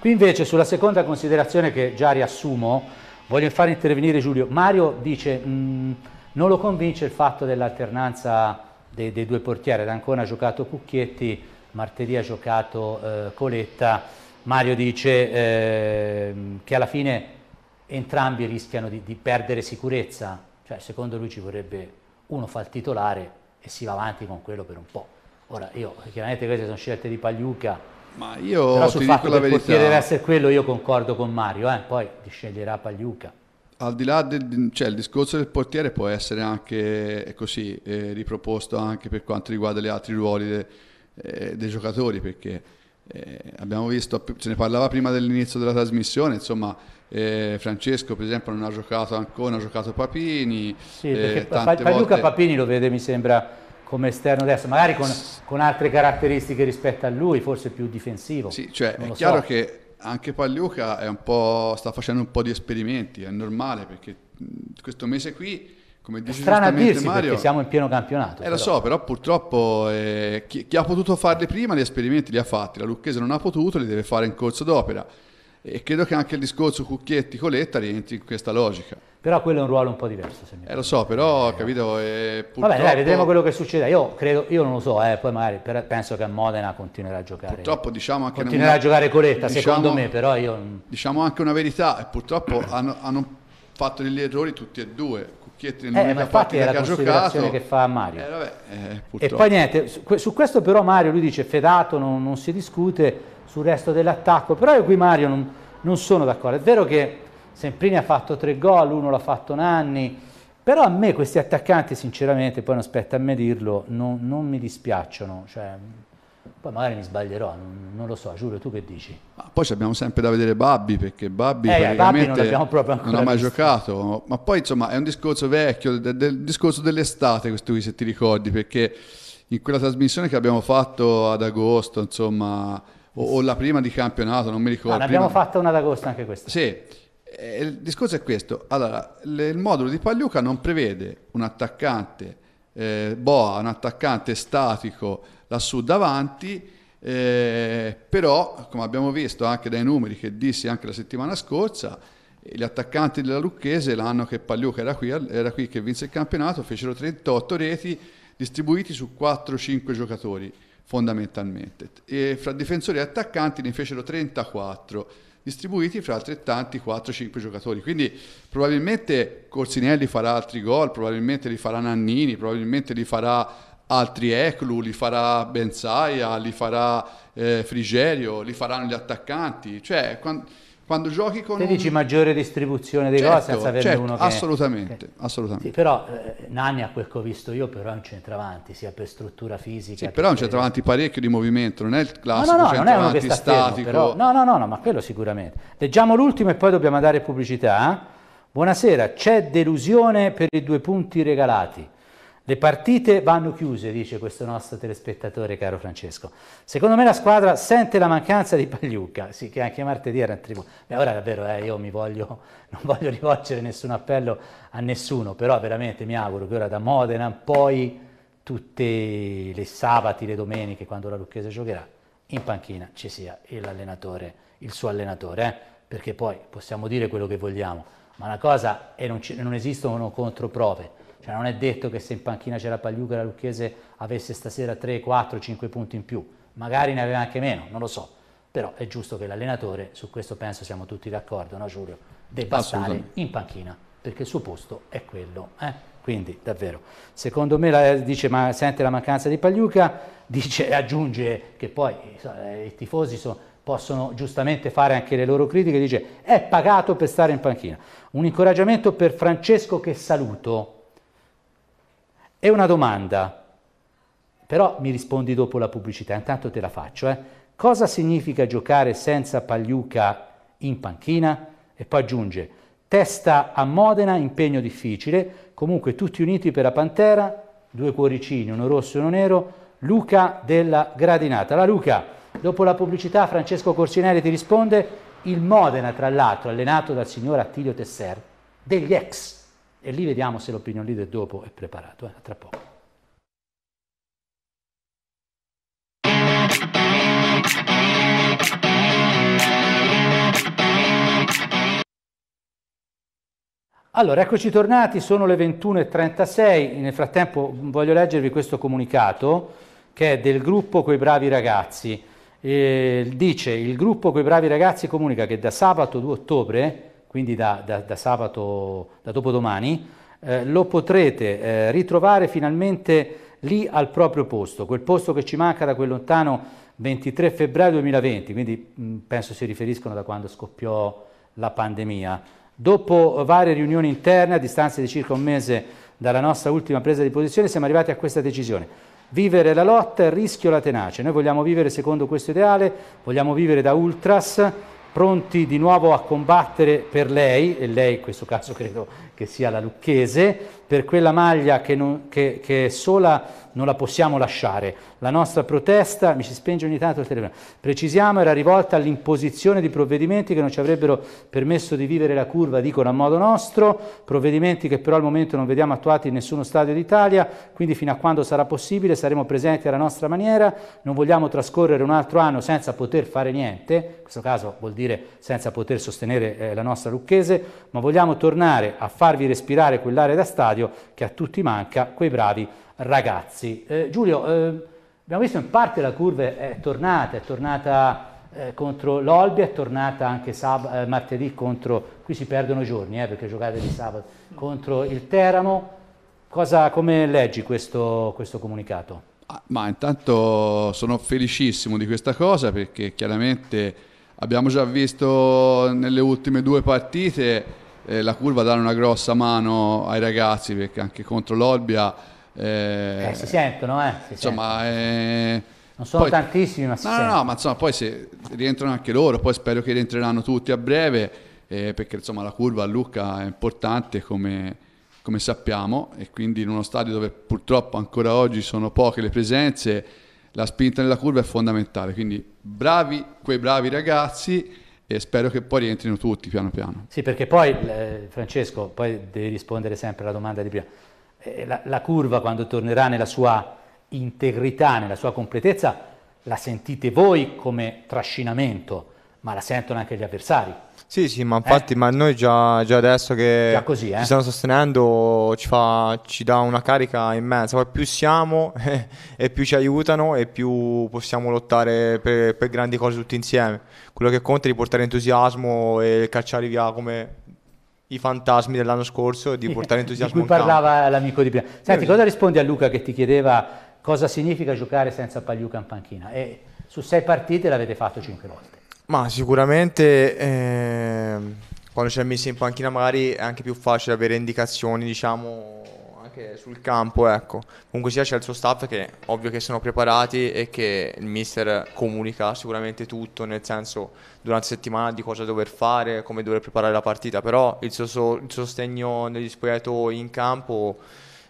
Qui invece sulla seconda considerazione che già riassumo, voglio far intervenire Giulio. Mario dice mh, mm, non lo convince il fatto dell'alternanza dei, dei, due portieri, ad Ancona ha giocato Cucchietti, martedì ha giocato eh, Coletta. Mario dice eh, che alla fine entrambi rischiano di, di perdere sicurezza, cioè secondo lui ci vorrebbe uno fa il titolare e si va avanti con quello per un po'. Ora io chiaramente queste sono scelte di Pagliuca ma io Però sul fatto che il verità... portiere deve essere quello io concordo con Mario, eh? poi ti sceglierà Pagliuca. Al di là del cioè, discorso del portiere può essere anche eh, così eh, riproposto anche per quanto riguarda gli altri ruoli de, eh, dei giocatori, perché eh, abbiamo visto, se ne parlava prima dell'inizio della trasmissione, insomma eh, Francesco per esempio non ha giocato ancora, ha giocato Papini. Sì, perché Pagliuca volte... Papini lo vede mi sembra come esterno adesso, magari con, con, altre caratteristiche rispetto a lui, forse più difensivo. Sì, cioè è chiaro so. che anche Pagliuca sta facendo un po' di esperimenti, è normale perché questo mese qui, come dice Strano a dirsi Mario, perché siamo in pieno campionato. Eh, lo so, però purtroppo eh, chi, chi, ha potuto farli prima gli esperimenti li ha fatti, la Lucchese non ha potuto, li deve fare in corso d'opera. E credo che anche il discorso Cucchietti-Coletta rientri in questa logica. Però quello è un ruolo un po' diverso. Se mi eh, lo so, però, eh, capito, eh, purtroppo... Vabbè, dai, vedremo quello che succede. Io, credo, io non lo so, eh, poi magari per, penso che a Modena continuerà a giocare. Purtroppo diciamo anche... Continuerà una, a giocare Coletta, diciamo, secondo me, però io... Diciamo anche una verità, purtroppo hanno, hanno fatto degli errori tutti e due. Cucchietti non eh, ma infatti è la considerazione che fa Mario. Eh, vabbè, eh, e poi niente, su, su questo però Mario, lui dice, fedato, non, non si discute sul resto dell'attacco, però io qui Mario non, non sono d'accordo, è vero che Semprini ha fatto tre gol, uno l'ha fatto Nanni, però a me questi attaccanti sinceramente, poi non aspetta a me dirlo, non, non mi dispiacciono, cioè, poi magari mi sbaglierò, non, non, lo so, Giulio, tu che dici? Ma poi abbiamo sempre da vedere Babbi, perché Babbi, eh, non, non ha mai visto. giocato, ma poi insomma è un discorso vecchio, del, del discorso dell'estate questo qui se ti ricordi, perché in quella trasmissione che abbiamo fatto ad agosto, insomma o, o, la prima di campionato, non mi ricordo. Ah, abbiamo prima... fatta una d'agosto anche questa. Sì. Eh, il discorso è questo, allora, le, il modulo di Pagliuca non prevede un attaccante eh, boa, un attaccante statico lassù davanti, eh, però come abbiamo visto anche dai numeri che dissi anche la settimana scorsa, gli attaccanti della Lucchese l'anno che Pagliuca era qui, era qui che vinse il campionato fecero 38 reti distribuiti su 4-5 giocatori fondamentalmente. E fra difensori e attaccanti ne fecero 34, distribuiti fra altrettanti 4-5 giocatori. Quindi probabilmente Corsinelli farà altri gol, probabilmente li farà Nannini, probabilmente li farà altri Eclu, li farà Benzaia, li farà eh, Frigerio, li faranno gli attaccanti. Cioè, quando quando giochi con... Te dici un... maggiore distribuzione dei certo, gol senza averne certo, uno che... Assolutamente, che... assolutamente. Sì, però eh, Nanni a quel che ho visto io però è un centravanti, sia per struttura fisica... Sì, però è un centravanti per... parecchio di movimento, non è il classico no, no, no, centravanti fermo, statico. Però... No, no, no, no, ma quello sicuramente. Leggiamo l'ultimo e poi dobbiamo andare pubblicità. Eh. Buonasera, c'è delusione per i due punti regalati. Le partite vanno chiuse, dice questo nostro telespettatore, caro Francesco. Secondo me la squadra sente la mancanza di Pagliucca, sì, che anche martedì era in tribù. Beh, ora davvero, eh, io voglio, non voglio rivolgere nessun appello a nessuno, però veramente mi auguro che ora da Modena poi tutte le sabati, le domeniche, quando la Lucchese giocherà, in panchina ci sia l'allenatore, il suo allenatore, eh? perché poi possiamo dire quello che vogliamo, ma una cosa è non, ci, non esistono controprove, cioè non è detto che se in panchina c'era Pagliuca la Lucchese avesse stasera 3, 4, 5 punti in più, magari ne aveva anche meno, non lo so. Però è giusto che l'allenatore, su questo penso siamo tutti d'accordo, no Giulio, debba ah, stare in panchina, perché il suo posto è quello. Eh? quindi davvero. Secondo me la, eh, dice, ma sente la mancanza di Pagliuca, dice, aggiunge che poi eh, i tifosi so, possono giustamente fare anche le loro critiche, dice è pagato per stare in panchina. Un incoraggiamento per Francesco che saluto, è una domanda, però mi rispondi dopo la pubblicità, intanto te la faccio. Eh. Cosa significa giocare senza Pagliuca in panchina? E poi aggiunge, testa a Modena, impegno difficile, comunque tutti uniti per la Pantera, due cuoricini, uno rosso e uno nero, Luca della Gradinata. La Luca, dopo la pubblicità Francesco Corsinelli ti risponde, il Modena tra l'altro allenato dal signor Attilio Tesser, degli ex e lì vediamo se l'opinion leader dopo è preparato. Eh? A tra poco. Allora, eccoci tornati, sono le 21.36, nel frattempo voglio leggervi questo comunicato che è del gruppo Quei Bravi Ragazzi. Eh, dice, il gruppo Quei Bravi Ragazzi comunica che da sabato 2 ottobre quindi da, da, da sabato, da dopodomani, eh, lo potrete eh, ritrovare finalmente lì al proprio posto, quel posto che ci manca da quel lontano 23 febbraio 2020, quindi mh, mm, penso si riferiscono da quando scoppiò la pandemia. Dopo varie riunioni interne, a distanza di circa un mese dalla nostra ultima presa di posizione, siamo arrivati a questa decisione. Vivere la lotta, il rischio, la tenacia. Noi vogliamo vivere secondo questo ideale, vogliamo vivere da ultras, pronti di nuovo a combattere per lei, e lei in questo caso credo che sia la Lucchese, per quella maglia che, non, che, che, sola non la possiamo lasciare. La nostra protesta, mi si spinge ogni tanto il telefono, precisiamo era rivolta all'imposizione di provvedimenti che non ci avrebbero permesso di vivere la curva, dicono a modo nostro, provvedimenti che però al momento non vediamo attuati in nessuno Stadio d'Italia, quindi fino a quando sarà possibile saremo presenti alla nostra maniera, non vogliamo trascorrere un altro anno senza poter fare niente, in questo caso vuol dire senza poter sostenere eh, la nostra lucchese, ma vogliamo tornare a farvi respirare quell'area da stadio stadio che a tutti manca, quei bravi ragazzi. Eh, Giulio, eh, abbiamo visto in parte la curva è tornata, è tornata eh, contro l'Olbia, è tornata anche sab- eh, martedì contro, qui si perdono giorni eh, perché giocate di sabato, contro il Teramo. Cosa, come leggi questo, questo comunicato? Ah, ma intanto sono felicissimo di questa cosa perché chiaramente abbiamo già visto nelle ultime due partite eh, la curva dare una grossa mano ai ragazzi perché anche contro l'Olbia... Eh, eh si sentono, eh? Si insomma, sentono. Eh, non sono poi, tantissimi, ma si no, sentono. No, no, ma insomma, poi se rientrano anche loro, poi spero che rientreranno tutti a breve, eh, perché insomma la curva a Lucca è importante come, come, sappiamo, e quindi in uno stadio dove purtroppo ancora oggi sono poche le presenze, la spinta nella curva è fondamentale. Quindi bravi quei bravi ragazzi e spero che poi rientrino tutti piano piano. Sì, perché poi eh, Francesco, poi devi rispondere sempre alla domanda di prima. Eh, la, la, curva quando tornerà nella sua integrità, nella sua completezza, la sentite voi come trascinamento, ma la sentono anche gli avversari. Sì, sì, ma eh. infatti, eh? ma noi già, già, adesso che già così, eh? ci stanno sostenendo ci, fa, ci, dà una carica immensa. Poi più siamo e più ci aiutano e più possiamo lottare per, per grandi cose tutti insieme. Quello che conta è di portare entusiasmo e cacciare via come i fantasmi dell'anno scorso di portare entusiasmo di cui parlava l'amico di prima. Senti, sì, cosa sì. rispondi a Luca che ti chiedeva cosa significa giocare senza Pagliuca in panchina? E su sei partite l'avete fatto cinque volte. Ma sicuramente eh, quando c'è il Messi in panchina magari è anche più facile avere indicazioni, diciamo, anche sul campo, ecco. Comunque sia c'è il suo staff che ovvio che sono preparati e che il mister comunica sicuramente tutto, nel senso durante la settimana di cosa dover fare, come dover preparare la partita, però il, suo, il sostegno negli spogliatoi in campo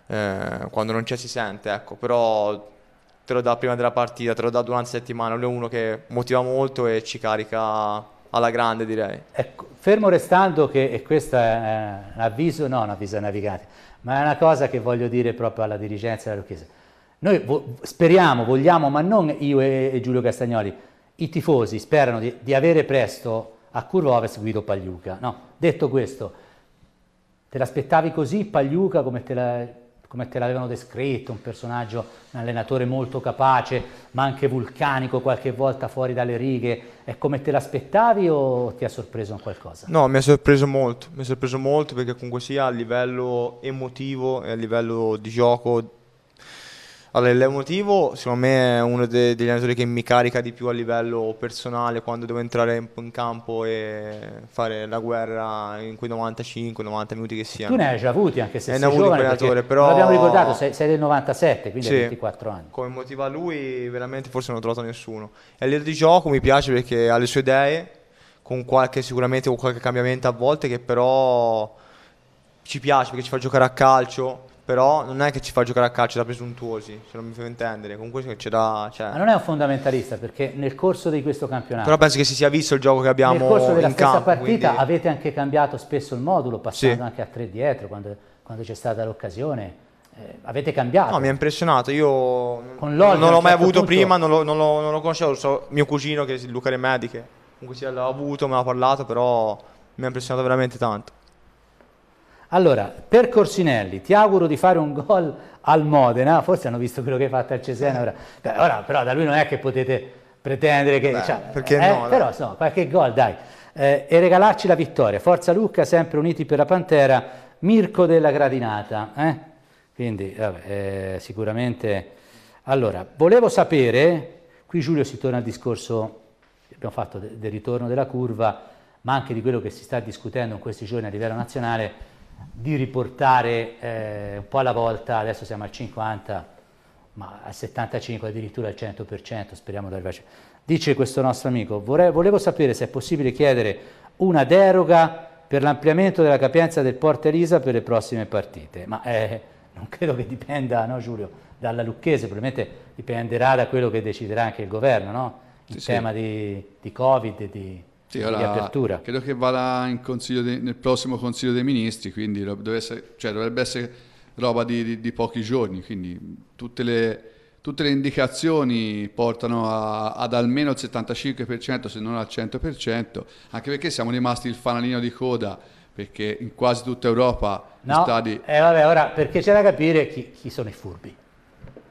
eh, quando non c'è si sente, ecco, però te lo dà prima della partita, te lo dà durante la settimana, lui è uno che motiva molto e ci carica alla grande direi. Ecco, fermo restando che, e questo è un avviso, no un avviso ai naviganti, ma è una cosa che voglio dire proprio alla dirigenza della Lucchese. Noi vo speriamo, vogliamo, ma non io e, e, Giulio Castagnoli, i tifosi sperano di, di avere presto a Curva Ovest Guido Pagliuca. No, detto questo, te l'aspettavi così Pagliuca come te la come te l'avevano descritto, un personaggio, un allenatore molto capace, ma anche vulcanico qualche volta fuori dalle righe, è come te l'aspettavi o ti ha sorpreso qualcosa? No, mi ha sorpreso molto, mi ha sorpreso molto perché comunque sia a livello emotivo e a livello di gioco allora, l'emotivo secondo me è uno de- degli allenatori che mi carica di più a livello personale quando devo entrare in, in campo e fare la guerra in quei 95-90 minuti che siano. Tu ne hai già avuti anche se è sei giovane, allenatore, però... l'abbiamo ricordato, sei, sei, del 97, quindi sì, hai 24 anni. Come motiva lui veramente forse non ho trovato nessuno. E a livello di gioco mi piace perché ha le sue idee, con qualche, sicuramente con qualche cambiamento a volte che però ci piace perché ci fa giocare a calcio però non è che ci fa giocare a calcio da presuntuosi, se non mi fai intendere. Comunque c'era. Cioè... Ma non è un fondamentalista perché nel corso di questo campionato. Però penso che si sia visto il gioco che abbiamo. in campo. Nel corso della stessa campo, partita quindi... avete anche cambiato spesso il modulo, passando sì. anche a tre dietro quando, quando c'è stata l'occasione. Eh, avete cambiato. No, mi ha impressionato. Io non l'ho certo mai avuto punto... prima, non lo, non, lo, non lo conoscevo. So, mio cugino, che è Luca Remedi, che comunque si l'ha avuto, me l'ha parlato, però mi ha impressionato veramente tanto. Allora, per Corsinelli, ti auguro di fare un gol al Modena, forse hanno visto quello che hai fatto al Cesena, ora. ora però da lui non è che potete pretendere che... Beh, cioè, perché eh, no, però no, qualche gol dai. Eh, e regalarci la vittoria. Forza Lucca, sempre uniti per la Pantera, Mirko della Gradinata. Eh? Quindi vabbè, eh, sicuramente... Allora, volevo sapere, qui Giulio si torna al discorso che abbiamo fatto del ritorno della curva, ma anche di quello che si sta discutendo in questi giorni a livello nazionale, di riportare eh, un po' alla volta, adesso siamo al 50, ma al 75 addirittura al 100%, speriamo di arrivarci. Dice questo nostro amico, vorrei, volevo sapere se è possibile chiedere una deroga per l'ampliamento della capienza del Porta Elisa per le prossime partite, ma eh, non credo che dipenda, no Giulio, dalla Lucchese, probabilmente dipenderà da quello che deciderà anche il governo, no? In sì, tema sì. Di, di Covid, di sì, di apertura. Credo che vada de, nel prossimo Consiglio dei Ministri, quindi essere, cioè, dovrebbe essere roba di, di, di, pochi giorni, quindi tutte le, tutte le indicazioni portano a, ad almeno il 75% se non al 100%, anche perché siamo rimasti il fanalino di coda perché in quasi tutta Europa no, gli stadi... Eh vabbè, ora perché c'è da capire chi, chi sono i furbi.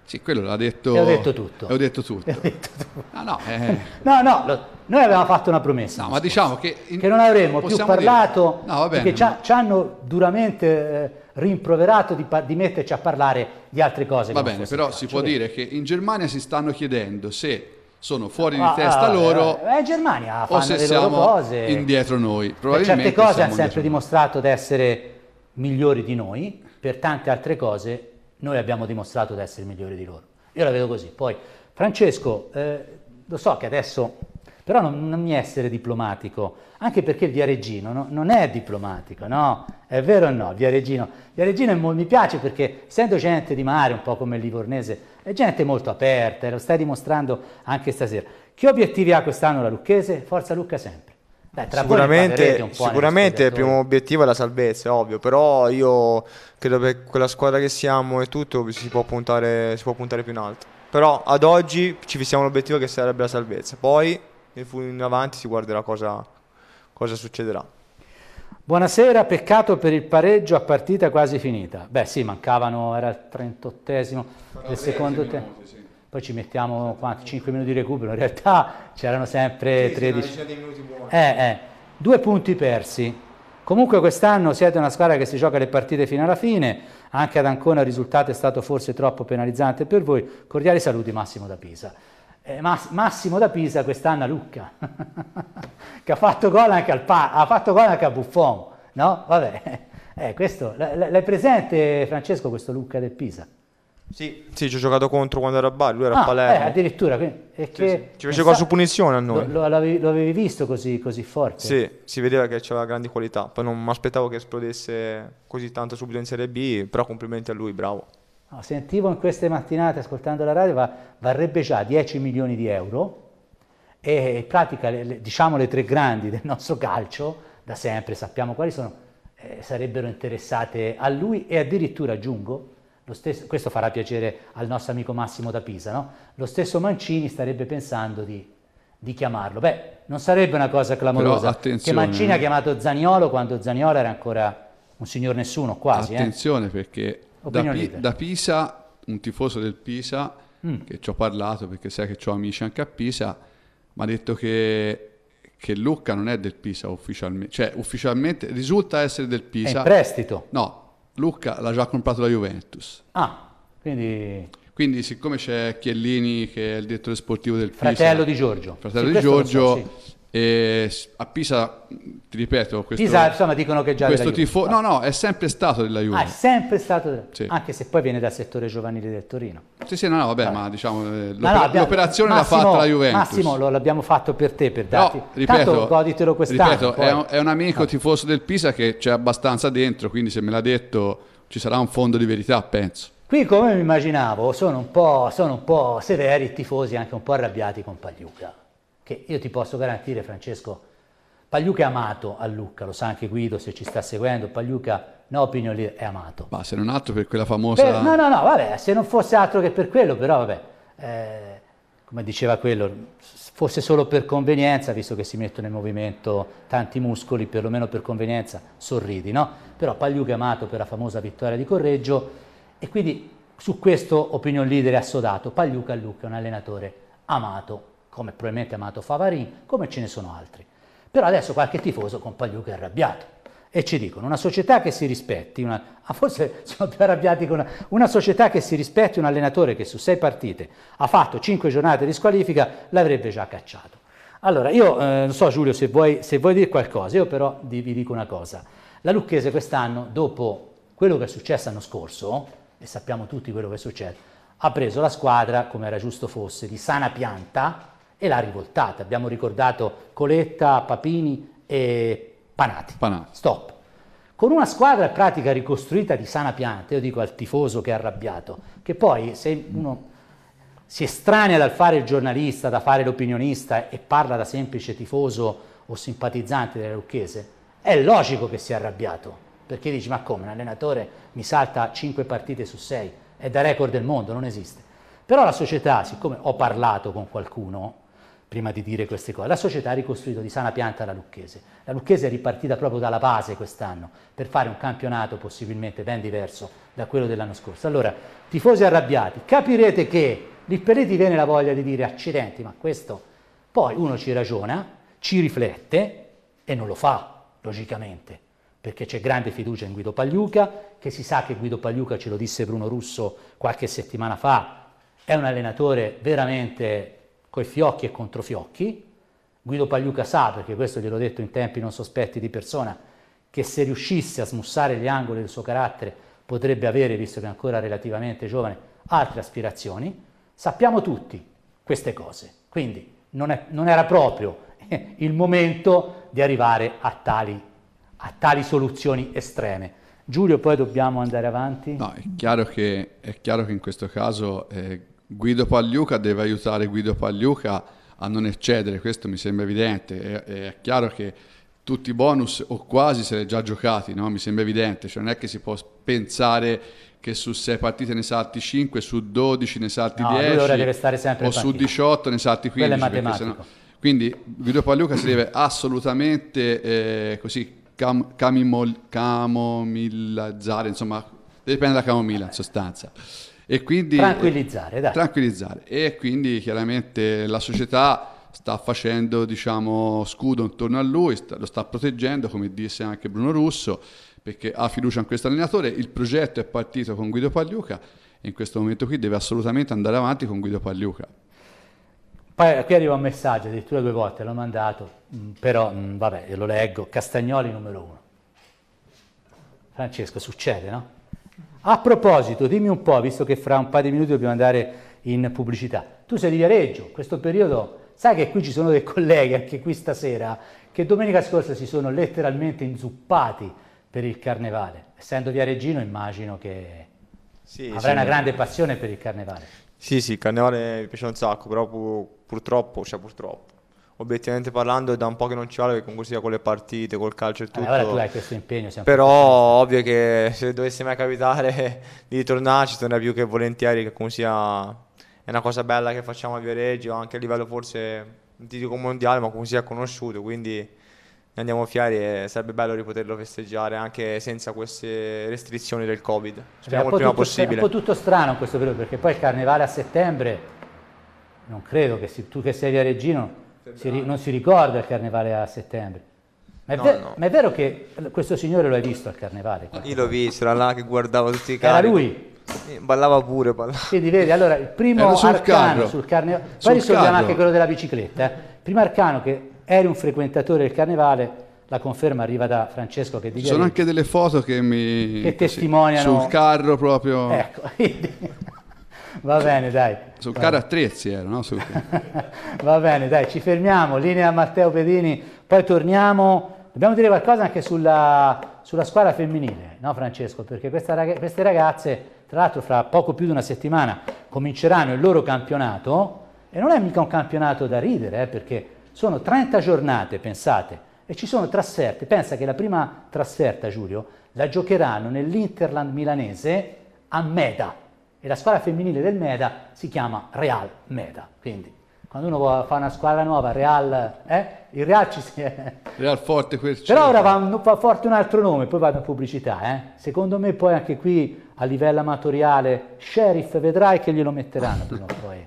Sì, quello l'ha detto... E ho detto tutto. Ho detto tutto. Ho detto tutto. No, ah, no, eh... no, no lo... noi avevamo fatto una promessa. No, ma diciamo che... In... Che non avremmo più parlato, dire... no, bene, perché ma... ci, hanno duramente eh, rimproverato di, di, metterci a parlare di altre cose. Va bene, però si può dire che in Germania si stanno chiedendo se sono fuori ah, di testa ah, loro eh, Germania fanno o se siamo cose. indietro noi. Per certe cose hanno sempre dimostrato di essere migliori di noi, per tante altre cose noi abbiamo dimostrato di essere migliori di loro. Io la vedo così. Poi, Francesco, eh, lo so che adesso, però non, non, mi essere diplomatico, anche perché il Viareggino no, non è diplomatico, no? È vero o no? Viareggino, Viareggino mo- mi piace perché, essendo gente di mare, un po' come il Livornese, è gente molto aperta e lo stai dimostrando anche stasera. Che obiettivi ha quest'anno la Lucchese? Forza Lucca sempre. Beh, sicuramente, sicuramente il primo obiettivo è la salvezza, è ovvio, però io credo che quella squadra che siamo e tutto si può puntare, si può puntare più in alto. Però ad oggi ci fissiamo l'obiettivo che sarebbe la salvezza, poi in avanti si guarderà cosa, cosa succederà. Buonasera, peccato per il pareggio a partita quasi finita. Beh sì, mancavano, era il 38esimo del secondo tempo. Sì poi ci mettiamo quanti, 5 minuti di recupero, in realtà c'erano sempre 13. Eh, eh. Due punti persi. Comunque quest'anno siete una squadra che si gioca le partite fino alla fine, anche ad Ancona il risultato è stato forse troppo penalizzante per voi. Cordiali saluti Massimo da Pisa. Eh, Mass Massimo da Pisa quest'anno a Lucca, che ha fatto gol anche al pa- ha fatto gol anche a Buffon, no? Vabbè, eh, questo, l'hai presente Francesco questo Lucca del Pisa? Sì, sì, ci ho giocato contro quando era a Bari, lui era ah, a Palermo. Eh, addirittura, quindi, che, sì. ci fece gol su punizione a noi. Lo, lo, avevi, lo avevi, visto così, così, forte? Sì, si vedeva che aveva grandi qualità, poi non mi aspettavo che esplodesse così tanto subito in Serie B, però complimenti a lui, bravo. No, ah, sentivo in queste mattinate ascoltando la radio, va, varrebbe già 10 milioni di euro e in pratica le, le, diciamo le tre grandi del nostro calcio, da sempre sappiamo quali sono, eh, sarebbero interessate a lui e addirittura aggiungo Stesso, questo farà piacere al nostro amico Massimo da Pisa, no? Lo stesso Mancini starebbe pensando di, di chiamarlo. Beh, non sarebbe una cosa clamorosa che Mancini ha chiamato Zaniolo quando Zaniolo era ancora un signor nessuno, quasi. Eh. Attenzione eh. perché da, da, Pisa, un tifoso del Pisa, mm. che ci ho parlato perché sai che ho amici anche a Pisa, mi ha detto che che Lucca non è del Pisa ufficialmente, cioè ufficialmente risulta essere del Pisa. È in prestito. No, Lucca l'ha già comprato la Juventus. Ah, quindi... quindi siccome c'è Chiellini che è il direttore sportivo del Fratello Pisa, di Giorgio. Fratello sì, di Giorgio, so, sì. E a Pisa, ti ripeto, questo, Pisa, insomma, dicono che già questo tifo... No, no, è sempre stato della Juve. Ah, è sempre stato della sì. Anche se poi viene dal settore giovanile del Torino. Sì, sì, no, no vabbè, vabbè, ma diciamo, l'oper- eh, no, no, abbiamo... l'operazione Massimo, l'ha fatta la Juventus. Massimo, lo, l'abbiamo fatto per te, per darti... No, ripeto, Tanto goditelo quest'anno. Ripeto, è, un, è, un, amico tifoso del Pisa che c'è abbastanza dentro, quindi se me l'ha detto ci sarà un fondo di verità, penso. Qui, come mi immaginavo, sono un po', sono un po severi i tifosi, anche un po' arrabbiati con Pagliuca che io ti posso garantire, Francesco, Pagliuca è amato a Lucca, lo sa anche Guido se ci sta seguendo, Pagliuca, no opinion leader, è amato. Ma se non altro per quella famosa... Per, no, no, no, vabbè, se non fosse altro che per quello, però vabbè, eh, come diceva quello, fosse solo per convenienza, visto che si mettono in movimento tanti muscoli, perlomeno per convenienza, sorridi, no? Però Pagliuca è amato per la famosa vittoria di Correggio e quindi su questo opinion leader è assodato, Pagliuca a Lucca è un allenatore amato come probabilmente Amato Favarin, come ce ne sono altri. Però adesso qualche tifoso con Pagliuca è arrabbiato e ci dicono una società che si rispetti, una, ah, forse sono più arrabbiati con una, una società che si rispetti un allenatore che su sei partite ha fatto cinque giornate di squalifica l'avrebbe già cacciato. Allora, io eh, non so Giulio se vuoi, se vuoi dire qualcosa, io però vi dico una cosa. La Lucchese quest'anno, dopo quello che è successo l'anno scorso, e sappiamo tutti quello che è successo, ha preso la squadra, come era giusto fosse, di sana pianta, e l'ha rivoltata. Abbiamo ricordato Coletta, Papini e Panati. Panati. Stop. Con una squadra in pratica ricostruita di sana pianta, io dico al tifoso che è arrabbiato, che poi se uno si estranea dal fare il giornalista, da fare l'opinionista e parla da semplice tifoso o simpatizzante della Lucchese, è logico che sia arrabbiato, perché dici ma come un allenatore mi salta 5 partite su 6, è da record del mondo, non esiste. Però la società, siccome ho parlato con qualcuno, prima di dire queste cose. La società ha ricostruito di sana pianta la Lucchese. La Lucchese è ripartita proprio dalla base quest'anno per fare un campionato possibilmente ben diverso da quello dell'anno scorso. Allora, tifosi arrabbiati, capirete che lì per lì ti viene la voglia di dire accidenti, ma questo poi uno ci ragiona, ci riflette e non lo fa, logicamente, perché c'è grande fiducia in Guido Pagliuca, che si sa che Guido Pagliuca, ce lo disse Bruno Russo qualche settimana fa, è un allenatore veramente coi fiocchi e contro fiocchi. Guido Pagliuca sa, perché questo glielo ho detto in tempi non sospetti di persona, che se riuscisse a smussare gli angoli del suo carattere potrebbe avere, visto che è ancora relativamente giovane, altre aspirazioni. Sappiamo tutti queste cose, quindi non, è, non era proprio il momento di arrivare a tali, a tali soluzioni estreme. Giulio, poi dobbiamo andare avanti? No, è chiaro che, è chiaro che in questo caso eh, Guido Pagliuca deve aiutare Guido Pagliuca a non eccedere, questo mi sembra evidente, è, è chiaro che tutti i bonus o quasi se li è già giocati, no? mi sembra evidente, cioè non è che si può pensare che su 6 partite ne salti 5, su 12 ne salti no, 10, o su 18 ne salti 15. Sennò... Quindi Guido Pagliuca si deve assolutamente eh, così cam- camimol- camomillizzare, insomma deve prendere la camomilla in sostanza. E quindi, tranquillizzare, eh, dai. tranquillizzare. E quindi chiaramente la società sta facendo diciamo, scudo intorno a lui, sta, lo sta proteggendo, come disse anche Bruno Russo, perché ha fiducia in questo allenatore. Il progetto è partito con Guido Pagliuca e in questo momento qui deve assolutamente andare avanti con Guido Pagliuca. Poi eh, qui arriva un messaggio, addirittura due volte l'ho mandato, mm, però mm, vabbè, lo leggo, Castagnoli numero uno. Francesco, succede, no? A proposito, dimmi un po', visto che fra un paio di minuti dobbiamo andare in pubblicità, tu sei di Viareggio, questo periodo, sai che qui ci sono dei colleghi anche qui stasera che domenica scorsa si sono letteralmente inzuppati per il carnevale. Essendo viareggino immagino che sì, avrai sì, una grande passione per il carnevale. Sì, sì, il carnevale mi piace un sacco, però pur, purtroppo, cioè purtroppo, obiettivamente parlando è da un po' che non ci vado perché comunque sia con le partite, col calcio e eh, tutto. Eh, allora tu hai questo impegno. Però ovvio che se dovesse mai capitare di tornarci tornerà più che volentieri che comunque sia è una cosa bella che facciamo a Viareggio, anche a livello forse non ti dico mondiale, ma comunque sia conosciuto, quindi ne andiamo fieri e sarebbe bello ripoterlo festeggiare anche senza queste restrizioni del Covid. Speriamo il prima tutto, possibile. È un po' tutto strano in questo periodo perché poi il carnevale a settembre non credo che se tu che sei viareggino si ri- non si ricorda il carnevale a settembre. Ma è, no, ver- no. ma è, vero che questo signore lo hai visto al carnevale? Io l'ho visto, era là che guardava tutti i carri. Era lui? Ballava pure, ballava. Quindi vedi, allora il primo sul arcano carro. sul carnevale, poi risolviamo anche quello della bicicletta. Eh. Il primo arcano che eri un frequentatore del carnevale, la conferma arriva da Francesco che dice... Sono anche delle foto che mi... Che testimoniano... Sul carro proprio... Ecco, Va bene, dai. Su Sul carro attrezzi era, eh, no? Sul... Va bene, dai, ci fermiamo. Linea Matteo Pedini, poi torniamo. Dobbiamo dire qualcosa anche sulla, sulla squadra femminile, no Francesco? Perché rag queste ragazze, tra l'altro fra poco più di una settimana, cominceranno il loro campionato e non è mica un campionato da ridere, eh, perché sono 30 giornate, pensate, e ci sono trasferte. Pensa che la prima trasferta, Giulio, la giocheranno nell'Interland milanese a Meda e la squadra femminile del Meda si chiama Real Meda. Quindi quando uno fa una squadra nuova, Real, eh? il Real ci si è... Real Forte questo. Però ora va, va, forte un altro nome, poi vado in pubblicità. Eh? Secondo me poi anche qui a livello amatoriale, Sheriff vedrai che glielo metteranno prima o poi.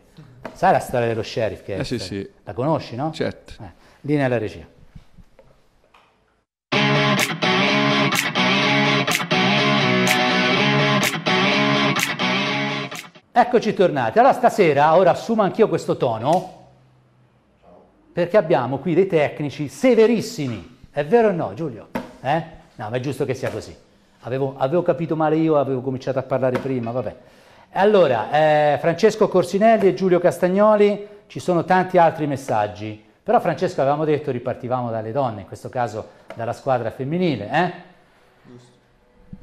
Sai la storia dello Sheriff che eh sì, sì. La conosci, no? Certo. Eh, linea alla regia. Eccoci tornati. Allora stasera, ora assumo anch'io questo tono, perché abbiamo qui dei tecnici severissimi. È vero o no, Giulio? Eh? No, ma è giusto che sia così. Avevo, avevo capito male io, avevo cominciato a parlare prima, vabbè. Allora, eh, Francesco Corsinelli e Giulio Castagnoli, ci sono tanti altri messaggi. Però Francesco avevamo detto ripartivamo dalle donne, in questo caso dalla squadra femminile. Eh? Giusto.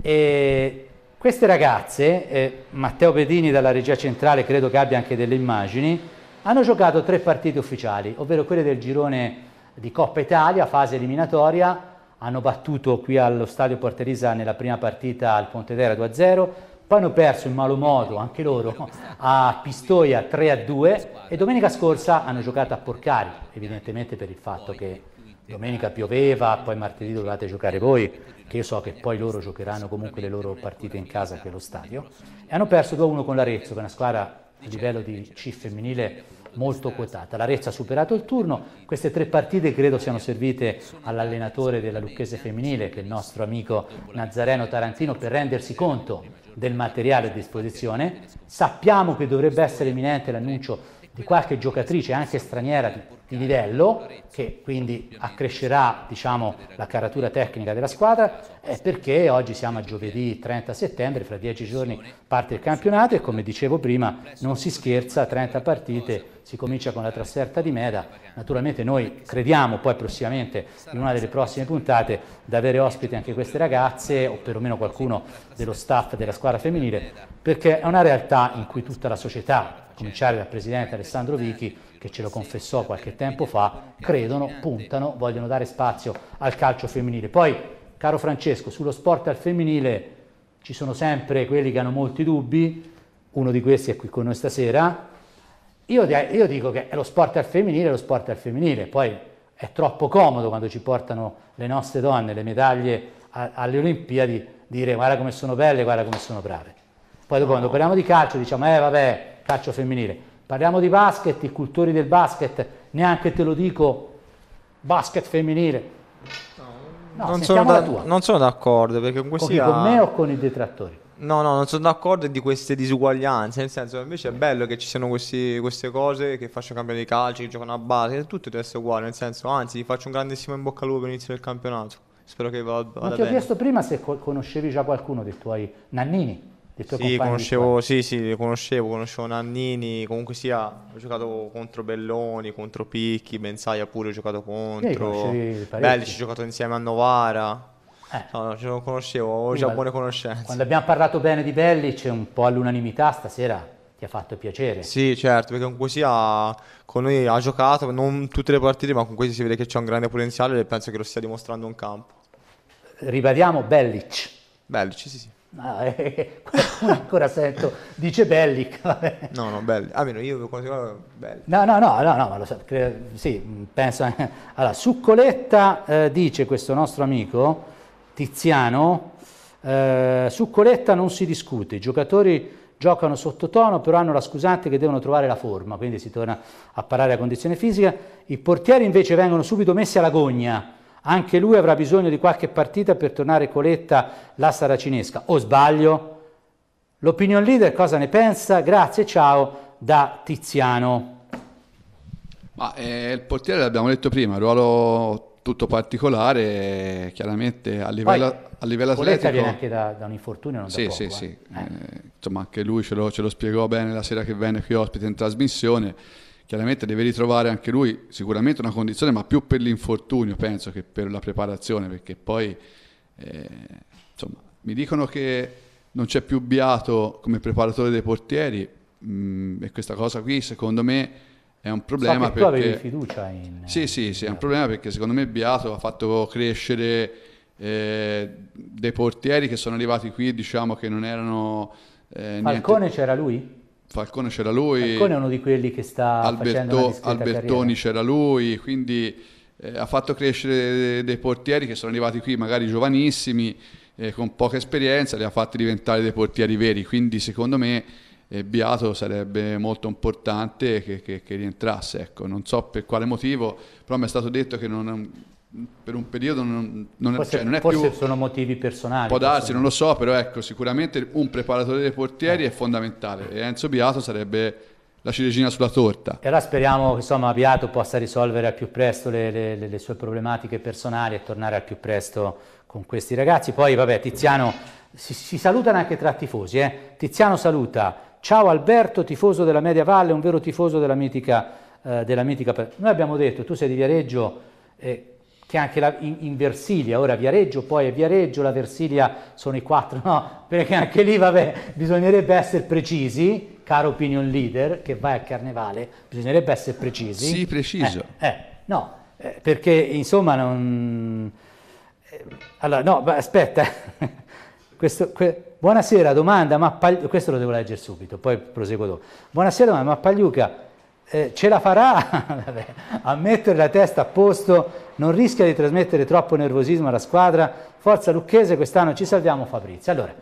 E queste ragazze, eh, Matteo Pedini dalla regia centrale credo che abbia anche delle immagini, hanno giocato tre partite ufficiali, ovvero quelle del girone di Coppa Italia, fase eliminatoria, hanno battuto qui allo stadio Porterisa nella prima partita al Pontedera 2-0, poi hanno perso in malo modo anche loro a Pistoia 3-2 e domenica scorsa hanno giocato a Porcari, evidentemente per il fatto che Domenica pioveva, poi martedì dovevate giocare voi, che io so che poi loro giocheranno comunque le loro partite in casa qui lo stadio. E hanno perso 2-1 con l'Arezzo, che è una squadra a livello di C femminile molto quotata. L'Arezzo ha superato il turno, queste tre partite credo siano servite all'allenatore della Lucchese femminile, che è il nostro amico Nazareno Tarantino, per rendersi conto del materiale a disposizione. Sappiamo che dovrebbe essere imminente l'annuncio di qualche giocatrice, anche straniera, di livello, che quindi accrescerà diciamo, la caratura tecnica della squadra, è eh, perché oggi siamo a giovedì 30 settembre, fra dieci giorni parte il campionato e come dicevo prima non si scherza, 30 partite, si comincia con la trasferta di Meda, naturalmente noi crediamo poi prossimamente in una delle prossime puntate di avere ospite anche queste ragazze o perlomeno qualcuno dello staff della squadra femminile, perché è una realtà in cui tutta la società, a cominciare dal presidente Alessandro Vichi, perché ce lo confessò cioè, qualche tempo fa, credono, puntano, vogliono dare spazio al calcio femminile. Poi, caro Francesco, sullo sport al femminile ci sono sempre quelli che hanno molti dubbi, uno di questi è qui con noi stasera. Io, io dico che lo sport al femminile è lo sport al femminile, poi è troppo comodo quando ci portano le nostre donne le medaglie a, alle Olimpiadi dire guarda come sono belle, guarda come sono brave. Poi dopo no. quando parliamo di calcio diciamo eh vabbè, calcio femminile. Parliamo di basket, i cultori del basket, neanche te lo dico, basket femminile. No, non, sono da, non, sono d'accordo perché con questi... Con, ha... con me o con i detrattori? No, no, non sono d'accordo di queste disuguaglianze, nel senso invece è bello che ci siano questi, queste cose, che facciano un campione di calcio, che giocano a base, tutto deve essere uguale, nel senso, anzi, gli faccio un grandissimo in bocca al lupo per l'inizio del campionato. Spero che vada, bene. Ma ti ho bene. chiesto prima se conoscevi già qualcuno dei tuoi nannini. Dei tuoi sì, conoscevo, sì, sì, conoscevo, conoscevo Nannini, comunque sia, ho giocato contro Belloni, contro Picchi, Benzaia pure ho giocato eh, contro, Belli ci ho giocato insieme a Novara, eh. No, non lo conoscevo, avevo già buone conoscenze. Quando abbiamo parlato bene di Belli c'è un po' all'unanimità stasera, ti ha fatto piacere. Sì, certo, perché comunque sia con noi ha giocato, non tutte le partite, ma con questi si vede che c'è un grande potenziale e penso che lo stia dimostrando in campo. Ribadiamo Bellic. Bellic, sì, sì. Ah, qualcuno ancora sento dice Bellic. Vabbè. No, no, Bellic. Almeno ah, io considero Bellic. No, no, no, no, no ma lo so, credo, sì, penso. Allora, Succoletta eh, dice questo nostro amico Tiziano, eh, Coletta non si discute, i giocatori giocano sottotono, però hanno la scusante che devono trovare la forma, quindi si torna a parlare a condizione fisica. I portieri invece vengono subito messi alla gogna anche lui avrà bisogno di qualche partita per tornare coletta la saracinesca. O sbaglio? L'opinion leader cosa ne pensa? Grazie, ciao da Tiziano. Ma, eh, il portiere l'abbiamo detto prima, ruolo tutto particolare, chiaramente a livello, Poi, a livello atletico... viene anche da, da, un infortunio, non sì, da poco, Sì, eh. sì, eh. eh. insomma anche lui ce lo, ce lo, spiegò bene la sera che venne qui ospite in trasmissione, chiaramente deve ritrovare anche lui sicuramente una condizione, ma più per l'infortunio penso che per la preparazione, perché poi eh, insomma, mi dicono che non c'è più Beato come preparatore dei portieri mh, mm, e questa cosa qui secondo me è un problema so perché... tu avevi fiducia in... Sì, sì, sì, è un problema perché secondo me Beato ha fatto crescere eh, dei portieri che sono arrivati qui, diciamo che non erano... Eh, Falcone niente... c'era lui? Falcone c'era lui. Falcone è uno di quelli che sta Alberto, Albertoni carriera. c'era lui, quindi eh, ha fatto crescere dei portieri che sono arrivati qui magari giovanissimi, eh, con poca esperienza, li ha fatti diventare dei portieri veri, quindi secondo me eh, Beato sarebbe molto importante che, che, che rientrasse, ecco. non so per quale motivo, però mi è stato detto che non, per un periodo non, non, forse, cioè non è forse più, sono motivi personali. Può darsi, non lo so, però ecco, sicuramente un preparatore dei portieri eh. è fondamentale e Enzo Biato sarebbe la ciliegina sulla torta. E allora speriamo che insomma, Biato possa risolvere al più presto le, le, le, sue problematiche personali e tornare al più presto con questi ragazzi. Poi vabbè, Tiziano, si, si salutano anche tra tifosi, eh? Tiziano saluta, ciao Alberto, tifoso della Media Valle, un vero tifoso della mitica, eh, della mitica... Noi abbiamo detto, tu sei di Viareggio... Eh, che anche la, in, in, Versilia, ora Viareggio, poi è Viareggio, la Versilia sono i quattro, no, perché anche lì, vabbè, bisognerebbe essere precisi, caro opinion leader, che vai a carnevale, bisognerebbe essere precisi. Sì, preciso. Eh, eh, no, eh, perché insomma non... Eh, allora, no, aspetta, questo... Que... Buonasera, domanda, ma Pagli... questo lo devo leggere subito, poi proseguo dopo. Buonasera, domanda, ma Pagliuca eh, ce la farà a mettere la testa a posto non rischia di trasmettere troppo nervosismo alla squadra. Forza Lucchese, quest'anno ci salviamo Fabrizio. Allora,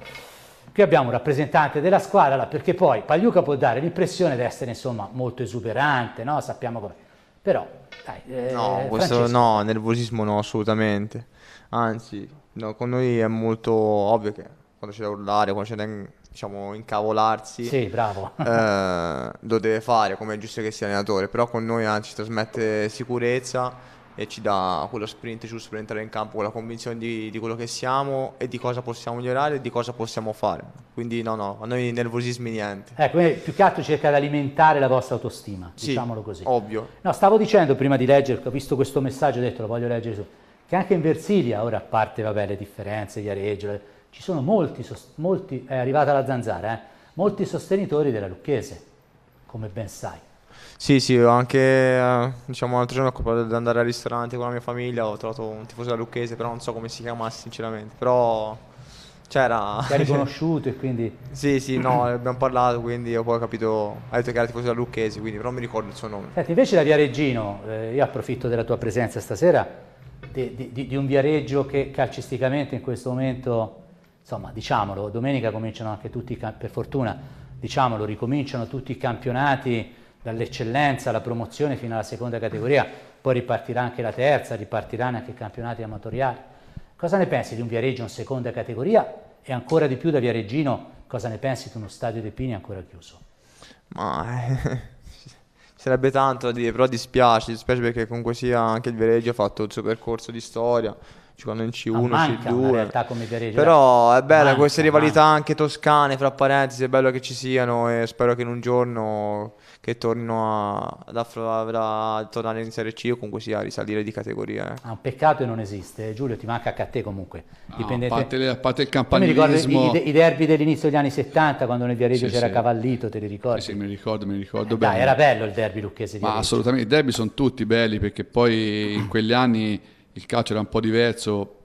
qui abbiamo un rappresentante della squadra, perché poi Pagliuca può dare l'impressione di essere insomma molto esuberante, no? Sappiamo come. Però, dai, eh, no, questo, no, nervosismo no, assolutamente. Anzi, no, con noi è molto ovvio che quando c'è da urlare, quando c'è da diciamo, incavolarsi, sì, bravo. Eh, lo deve fare, come è giusto che sia allenatore, però con noi ci trasmette sicurezza e ci dà quello sprint giusto per entrare in campo con la convinzione di, di, quello che siamo e di cosa possiamo migliorare e di cosa possiamo fare. Quindi no, no, a noi nervosismi niente. Ecco, più che altro cerca di alimentare la vostra autostima, sì, diciamolo così. ovvio. No, stavo dicendo prima di leggere, ho visto questo messaggio, ho detto lo voglio leggere su, che anche in Versilia, ora a parte vabbè, le differenze, di Areggio, ci sono molti, molti, è arrivata la zanzara, eh, molti sostenitori della Lucchese, come ben sai. Sì, sì, ho anche, eh, diciamo, l'altro giorno ho occupato di andare al ristorante con la mia famiglia, ho trovato un tifoso da Lucchese, però non so come si chiamasse sinceramente, però c'era... Ti ha riconosciuto e quindi... Sì, sì, no, abbiamo parlato, quindi ho poi capito, ha detto che era tifoso da Lucchese, quindi però non mi ricordo il suo nome. Senti, invece da Viareggino, eh, io approfitto della tua presenza stasera, di, di, di un Viareggio che calcisticamente in questo momento, insomma, diciamolo, domenica cominciano anche tutti, per fortuna, diciamolo, ricominciano tutti i campionati dall'eccellenza alla promozione fino alla seconda categoria, poi ripartirà anche la terza, ripartiranno anche i campionati amatoriali. Cosa ne pensi di un Viareggio in seconda categoria e ancora di più da Viareggino cosa ne pensi di uno stadio dei Pini ancora chiuso? Ma eh, sarebbe tanto da dire, però dispiace, dispiace perché comunque sia anche il Viareggio ha fatto il suo percorso di storia giocano in C1, C2. Però è bella manca, queste rivalità manca. anche toscane, fra parentesi, è bello che ci siano e spero che in un giorno che tornino a, ad affrontare, tornare in Serie C o comunque sia a risalire di categoria. Eh. Ah, un peccato e non esiste, Giulio, ti manca anche a te comunque. Dipendente... Ah, a, parte a, parte il campanilismo. mi ricordo i, i, derby dell'inizio degli anni 70 quando nel Viareggio sì, c'era sì. Cavallito, te li ricordi? Sì, sì mi ricordo, mi ricordo eh, bene. Dai, era bello il derby lucchese. di Ma assolutamente, i derby sono tutti belli perché poi in quegli anni il calcio era un po' diverso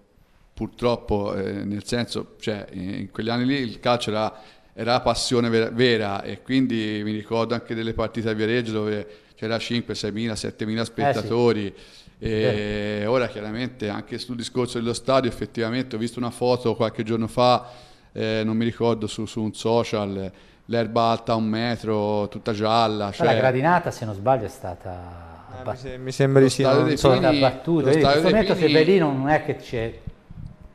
purtroppo, eh, nel senso, cioè, in quegli anni lì il calcio era era la passione vera, vera, e quindi mi ricordo anche delle partite a Viareggio dove c'era 5, 6 mila, 7 mila spettatori. Eh sì. E eh. ora chiaramente anche sul discorso dello stadio effettivamente ho visto una foto qualche giorno fa, eh, non mi ricordo su, su un social, l'erba alta a un metro, tutta gialla. Cioè... La gradinata se non sbaglio è stata... Eh, mi, se, mi sembra di sì, non so, abbattuta. In questo momento se Bellino non è che c'è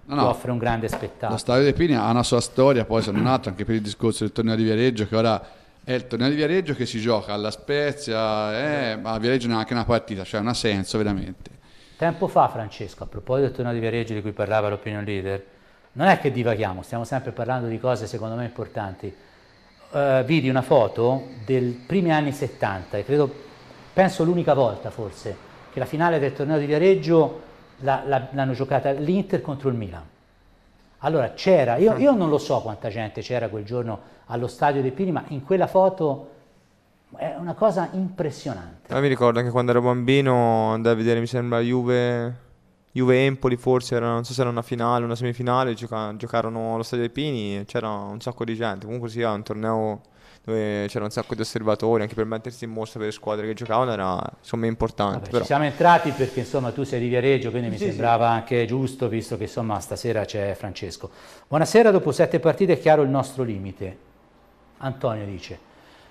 No, no. offre un grande spettacolo. La Stadio dei Pini ha una sua storia, poi se non altro anche per il discorso del torneo di Viareggio che ora è il torneo di Viareggio che si gioca alla Spezia, eh, ma a Viareggio non è anche una partita, cioè non ha senso veramente. Tempo fa Francesco, a proposito del torneo di Viareggio di cui parlava l'opinion leader, non è che divaghiamo, stiamo sempre parlando di cose secondo me importanti. Uh, vidi una foto dei primi anni 70 e credo, penso l'unica volta forse, che la finale del torneo di Viareggio la, la, l'hanno giocata l'Inter contro il Milan. Allora c'era, io, io, non lo so quanta gente c'era quel giorno allo stadio dei Pini, ma in quella foto è una cosa impressionante. Ah, mi ricordo anche quando ero bambino andai a vedere, mi sembra, Juve, Juve Empoli, forse era, non so se era una finale, una semifinale, gioca- giocarono allo stadio dei Pini c'era un sacco di gente. Comunque sia sì, un torneo dove c'era un sacco di osservatori, anche per mettersi in mostra per le squadre che giocavano era insomma importante. Vabbè, siamo entrati perché insomma tu sei di Viareggio, quindi mi sembrava sì. anche giusto, visto che insomma stasera c'è Francesco. Buonasera, dopo sette partite è chiaro il nostro limite. Antonio dice,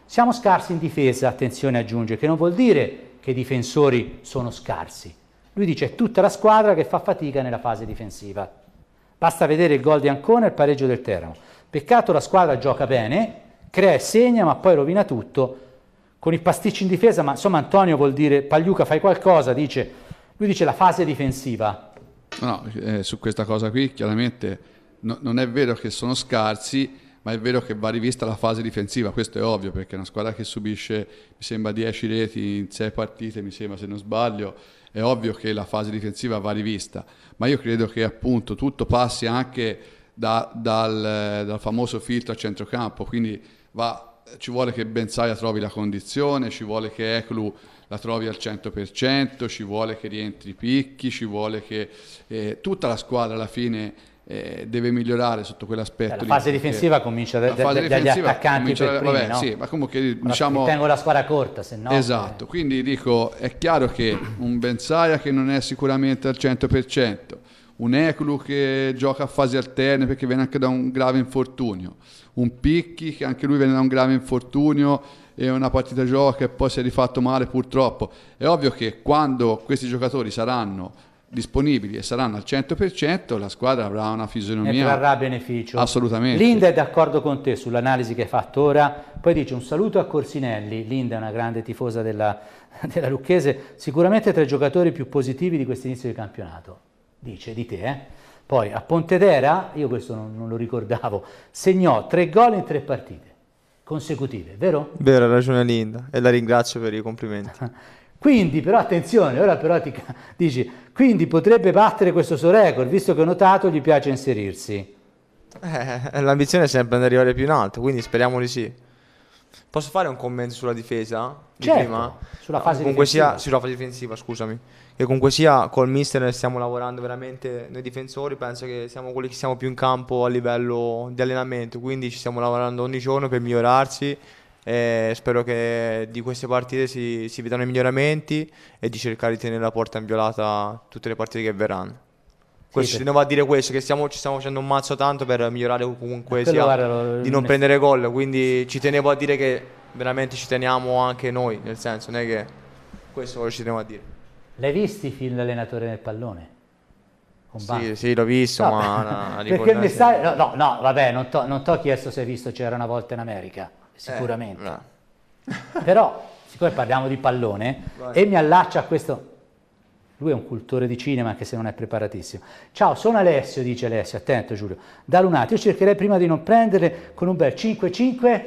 siamo scarsi in difesa, attenzione aggiunge, che non vuol dire che i difensori sono scarsi. Lui dice è tutta la squadra che fa fatica nella fase difensiva. Basta vedere il gol di Ancona e il pareggio del Teramo. Peccato la squadra gioca bene, crea e segna, ma poi rovina tutto, con il pasticcio in difesa, ma insomma Antonio vuol dire, Pagliuca fai qualcosa, dice, lui dice la fase difensiva. No, eh, su questa cosa qui chiaramente no, non è vero che sono scarsi, ma è vero che va rivista la fase difensiva, questo è ovvio, perché una squadra che subisce, mi sembra, 10 reti in 6 partite, mi sembra se non sbaglio, è ovvio che la fase difensiva va rivista, ma io credo che appunto tutto passi anche da, dal, eh, dal famoso filtro a centrocampo, quindi va, ci vuole che Benzaia trovi la condizione, ci vuole che Eclu la trovi al 100%, ci vuole che rientri picchi, ci vuole che eh, tutta la squadra alla fine eh, deve migliorare sotto quell'aspetto. Eh, la fase lì, difensiva comincia da, da, dagli difensiva attaccanti per primi, vabbè, no? sì, ma comunque ma diciamo... Tengo la squadra corta, se no... Esatto, eh. quindi dico, è chiaro che un Benzaia che non è sicuramente al 100%, un Eclu che gioca a fasi alterne perché viene anche da un grave infortunio, un Picchi che anche lui venne da un grave infortunio e una partita gioca e poi si è rifatto male purtroppo. È ovvio che quando questi giocatori saranno disponibili e saranno al 100%, la squadra avrà una fisionomia. Ne trarrà beneficio. Assolutamente. Linda è d'accordo con te sull'analisi che hai fatto ora, poi dice un saluto a Corsinelli, Linda è una grande tifosa della, della Lucchese, sicuramente tra i giocatori più positivi di questo inizio di campionato, dice di te, eh? Poi a Pontedera, io questo non, non lo ricordavo, segnò tre gol in tre partite consecutive, vero? Vero, ha ragione Linda e la ringrazio per i complimenti. quindi, però attenzione, ora però ti dici, quindi potrebbe battere questo suo record, visto che ho notato gli piace inserirsi. Eh, l'ambizione è sempre andare arrivare più in alto, quindi speriamo di sì. Posso fare un commento sulla difesa? Di certo, prima? Sulla no, fase comunque difensiva. Sia, sulla fase difensiva, scusami. Che comunque sia col mister stiamo lavorando veramente noi difensori, penso che siamo quelli che siamo più in campo a livello di allenamento, quindi ci stiamo lavorando ogni giorno per migliorarci e spero che di queste partite si, si vedano i miglioramenti e di cercare di tenere la porta inviolata tutte le partite che verranno. Questo, sì, non va a dire questo, che stiamo, ci stiamo facendo un mazzo tanto per migliorare comunque sia guarda, di non prendere gol. Quindi ci tenevo a dire che veramente ci teniamo anche noi, nel senso, non è che questo ci tenevo a dire. L'hai visto i film dell'allenatore nel pallone? Sì, sì, l'ho visto, no, ma... Una, perché il messaggio... No, no, no vabbè, non ti ho chiesto se hai visto C'era una volta in America, eh, sicuramente. Eh, no. Però, siccome parliamo di pallone, Vai. e mi allaccia a questo lui è un cultore di cinema anche se non è preparatissimo. Ciao, sono Alessio, dice Alessio, attento Giulio, da Lunati. Io cercherei prima di non prenderle con un bel 5-5.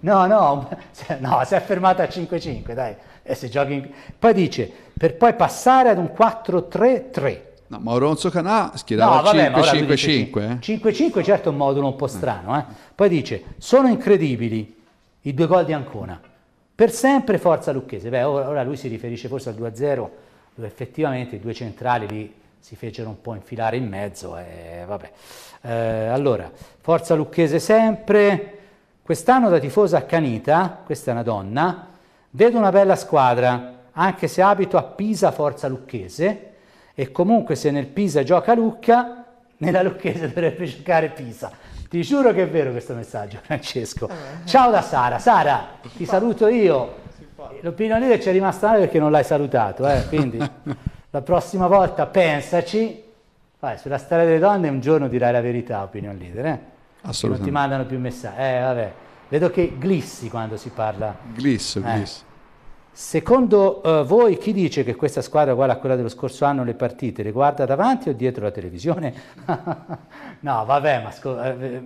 No, no, no, si è fermata a 5-5, dai. E eh, se giochi in... Poi dice, per poi passare ad un 4-3-3. No, Mauronzo Canà schierava no, 5-5-5. 5-5 eh? certo è un modulo un po' strano. Eh? Poi dice, sono incredibili i due gol di Ancona. Per sempre forza Lucchese. Beh, ora lui si riferisce forse al 2-0 dove effettivamente i due centrali lì si fecero un po' infilare in mezzo e vabbè. Eh, allora, forza lucchese sempre, quest'anno da tifosa accanita, questa è una donna, vedo una bella squadra, anche se abito a Pisa forza lucchese e comunque se nel Pisa gioca Lucca, nella lucchese dovrebbe giocare Pisa. Ti giuro che è vero questo messaggio, Francesco. Eh. Ciao da Sara. Sara, ti saluto io eh, l'opinione leader ci è rimasta male perché non l'hai salutato, eh? quindi la prossima volta pensaci, vai, sulla storia delle donne un giorno dirai la verità, opinion leader, eh? Assolutamente. Non ti mandano più messaggi, eh vabbè, vedo che glissi quando si parla. Glisso, eh. glisso. Secondo uh, voi chi dice che questa squadra uguale a quella dello scorso anno le partite le guarda davanti o dietro la televisione? no, vabbè, ma sco- eh, eh,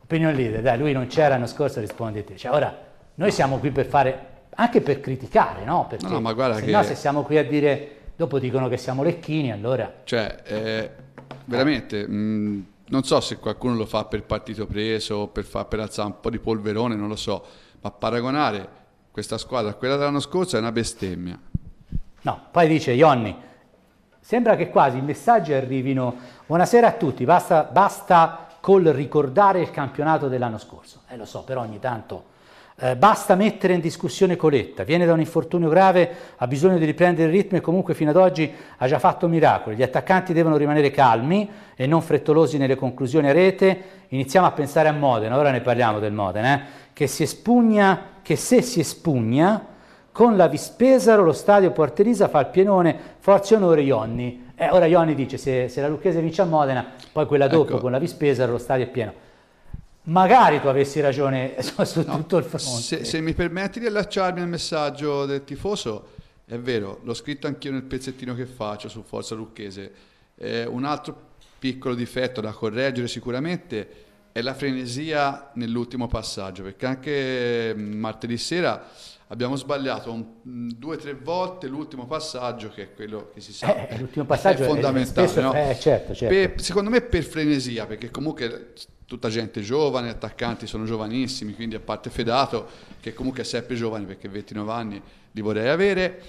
opinion leader, dai, lui non c'era l'anno scorso, rispondi te. Cioè, ora, noi siamo qui per fare anche per criticare, no? Perché no, ma guarda se che... no se siamo qui a dire, dopo dicono che siamo lecchini, allora... Cioè, eh, veramente, mh, eh. mm, non so se qualcuno lo fa per partito preso o per, fa, per alzare un po' di polverone, non lo so, ma paragonare questa squadra a quella dell'anno scorso è una bestemmia. No, poi dice Ionni, sembra che quasi i messaggi arrivino, buonasera a tutti, basta, basta col ricordare il campionato dell'anno scorso. Eh lo so, però ogni tanto eh, basta mettere in discussione Coletta, viene da un infortunio grave, ha bisogno di riprendere il ritmo e comunque fino ad oggi ha già fatto miracoli. Gli attaccanti devono rimanere calmi e non frettolosi nelle conclusioni a rete. Iniziamo a pensare a Modena, ora ne parliamo del Modena, eh? che, si espugna, che se si espugna con la Vispesaro lo stadio Porterisa fa il pienone, forza onore Ionni. Eh, ora Ionni dice se, se la Lucchese vince a Modena, poi quella dopo ecco. con la Vispesaro lo stadio è pieno magari tu avessi ragione su no, tutto il fronte. Se, se, mi permetti di allacciarmi al messaggio del tifoso, è vero, l'ho scritto anch'io nel pezzettino che faccio su Forza Lucchese. Eh, un altro piccolo difetto da correggere sicuramente è la frenesia nell'ultimo passaggio, perché anche mm, martedì sera abbiamo sbagliato un, mm, due o tre volte l'ultimo passaggio che è quello che si sa eh, eh l'ultimo passaggio è fondamentale. È spesso, no? eh, certo, certo. Per, secondo me per frenesia, perché comunque tutta gente giovane, attaccanti sono giovanissimi, quindi a parte Fedato, che comunque è sempre giovane perché 29 anni li vorrei avere.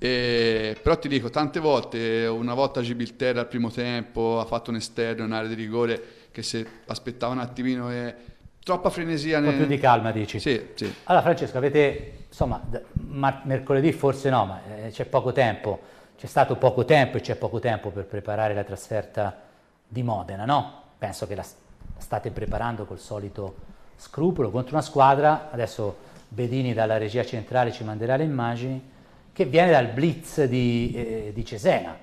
E, però ti dico, tante volte, una volta Gibilterra al primo tempo ha fatto un esterno, un'area di rigore che se aspettava un attimino... È, eh, troppa frenesia. Un po' nel... più di calma, dici. Sì, sì. Allora, Francesco, avete insomma, mercoledì forse no, ma eh, c'è poco tempo, c'è stato poco tempo e c'è poco tempo per preparare la trasferta di Modena, no? Penso che la state preparando col solito scrupolo contro una squadra, adesso Bedini dalla regia centrale ci manderà le immagini, che viene dal blitz di, eh, di Cesena,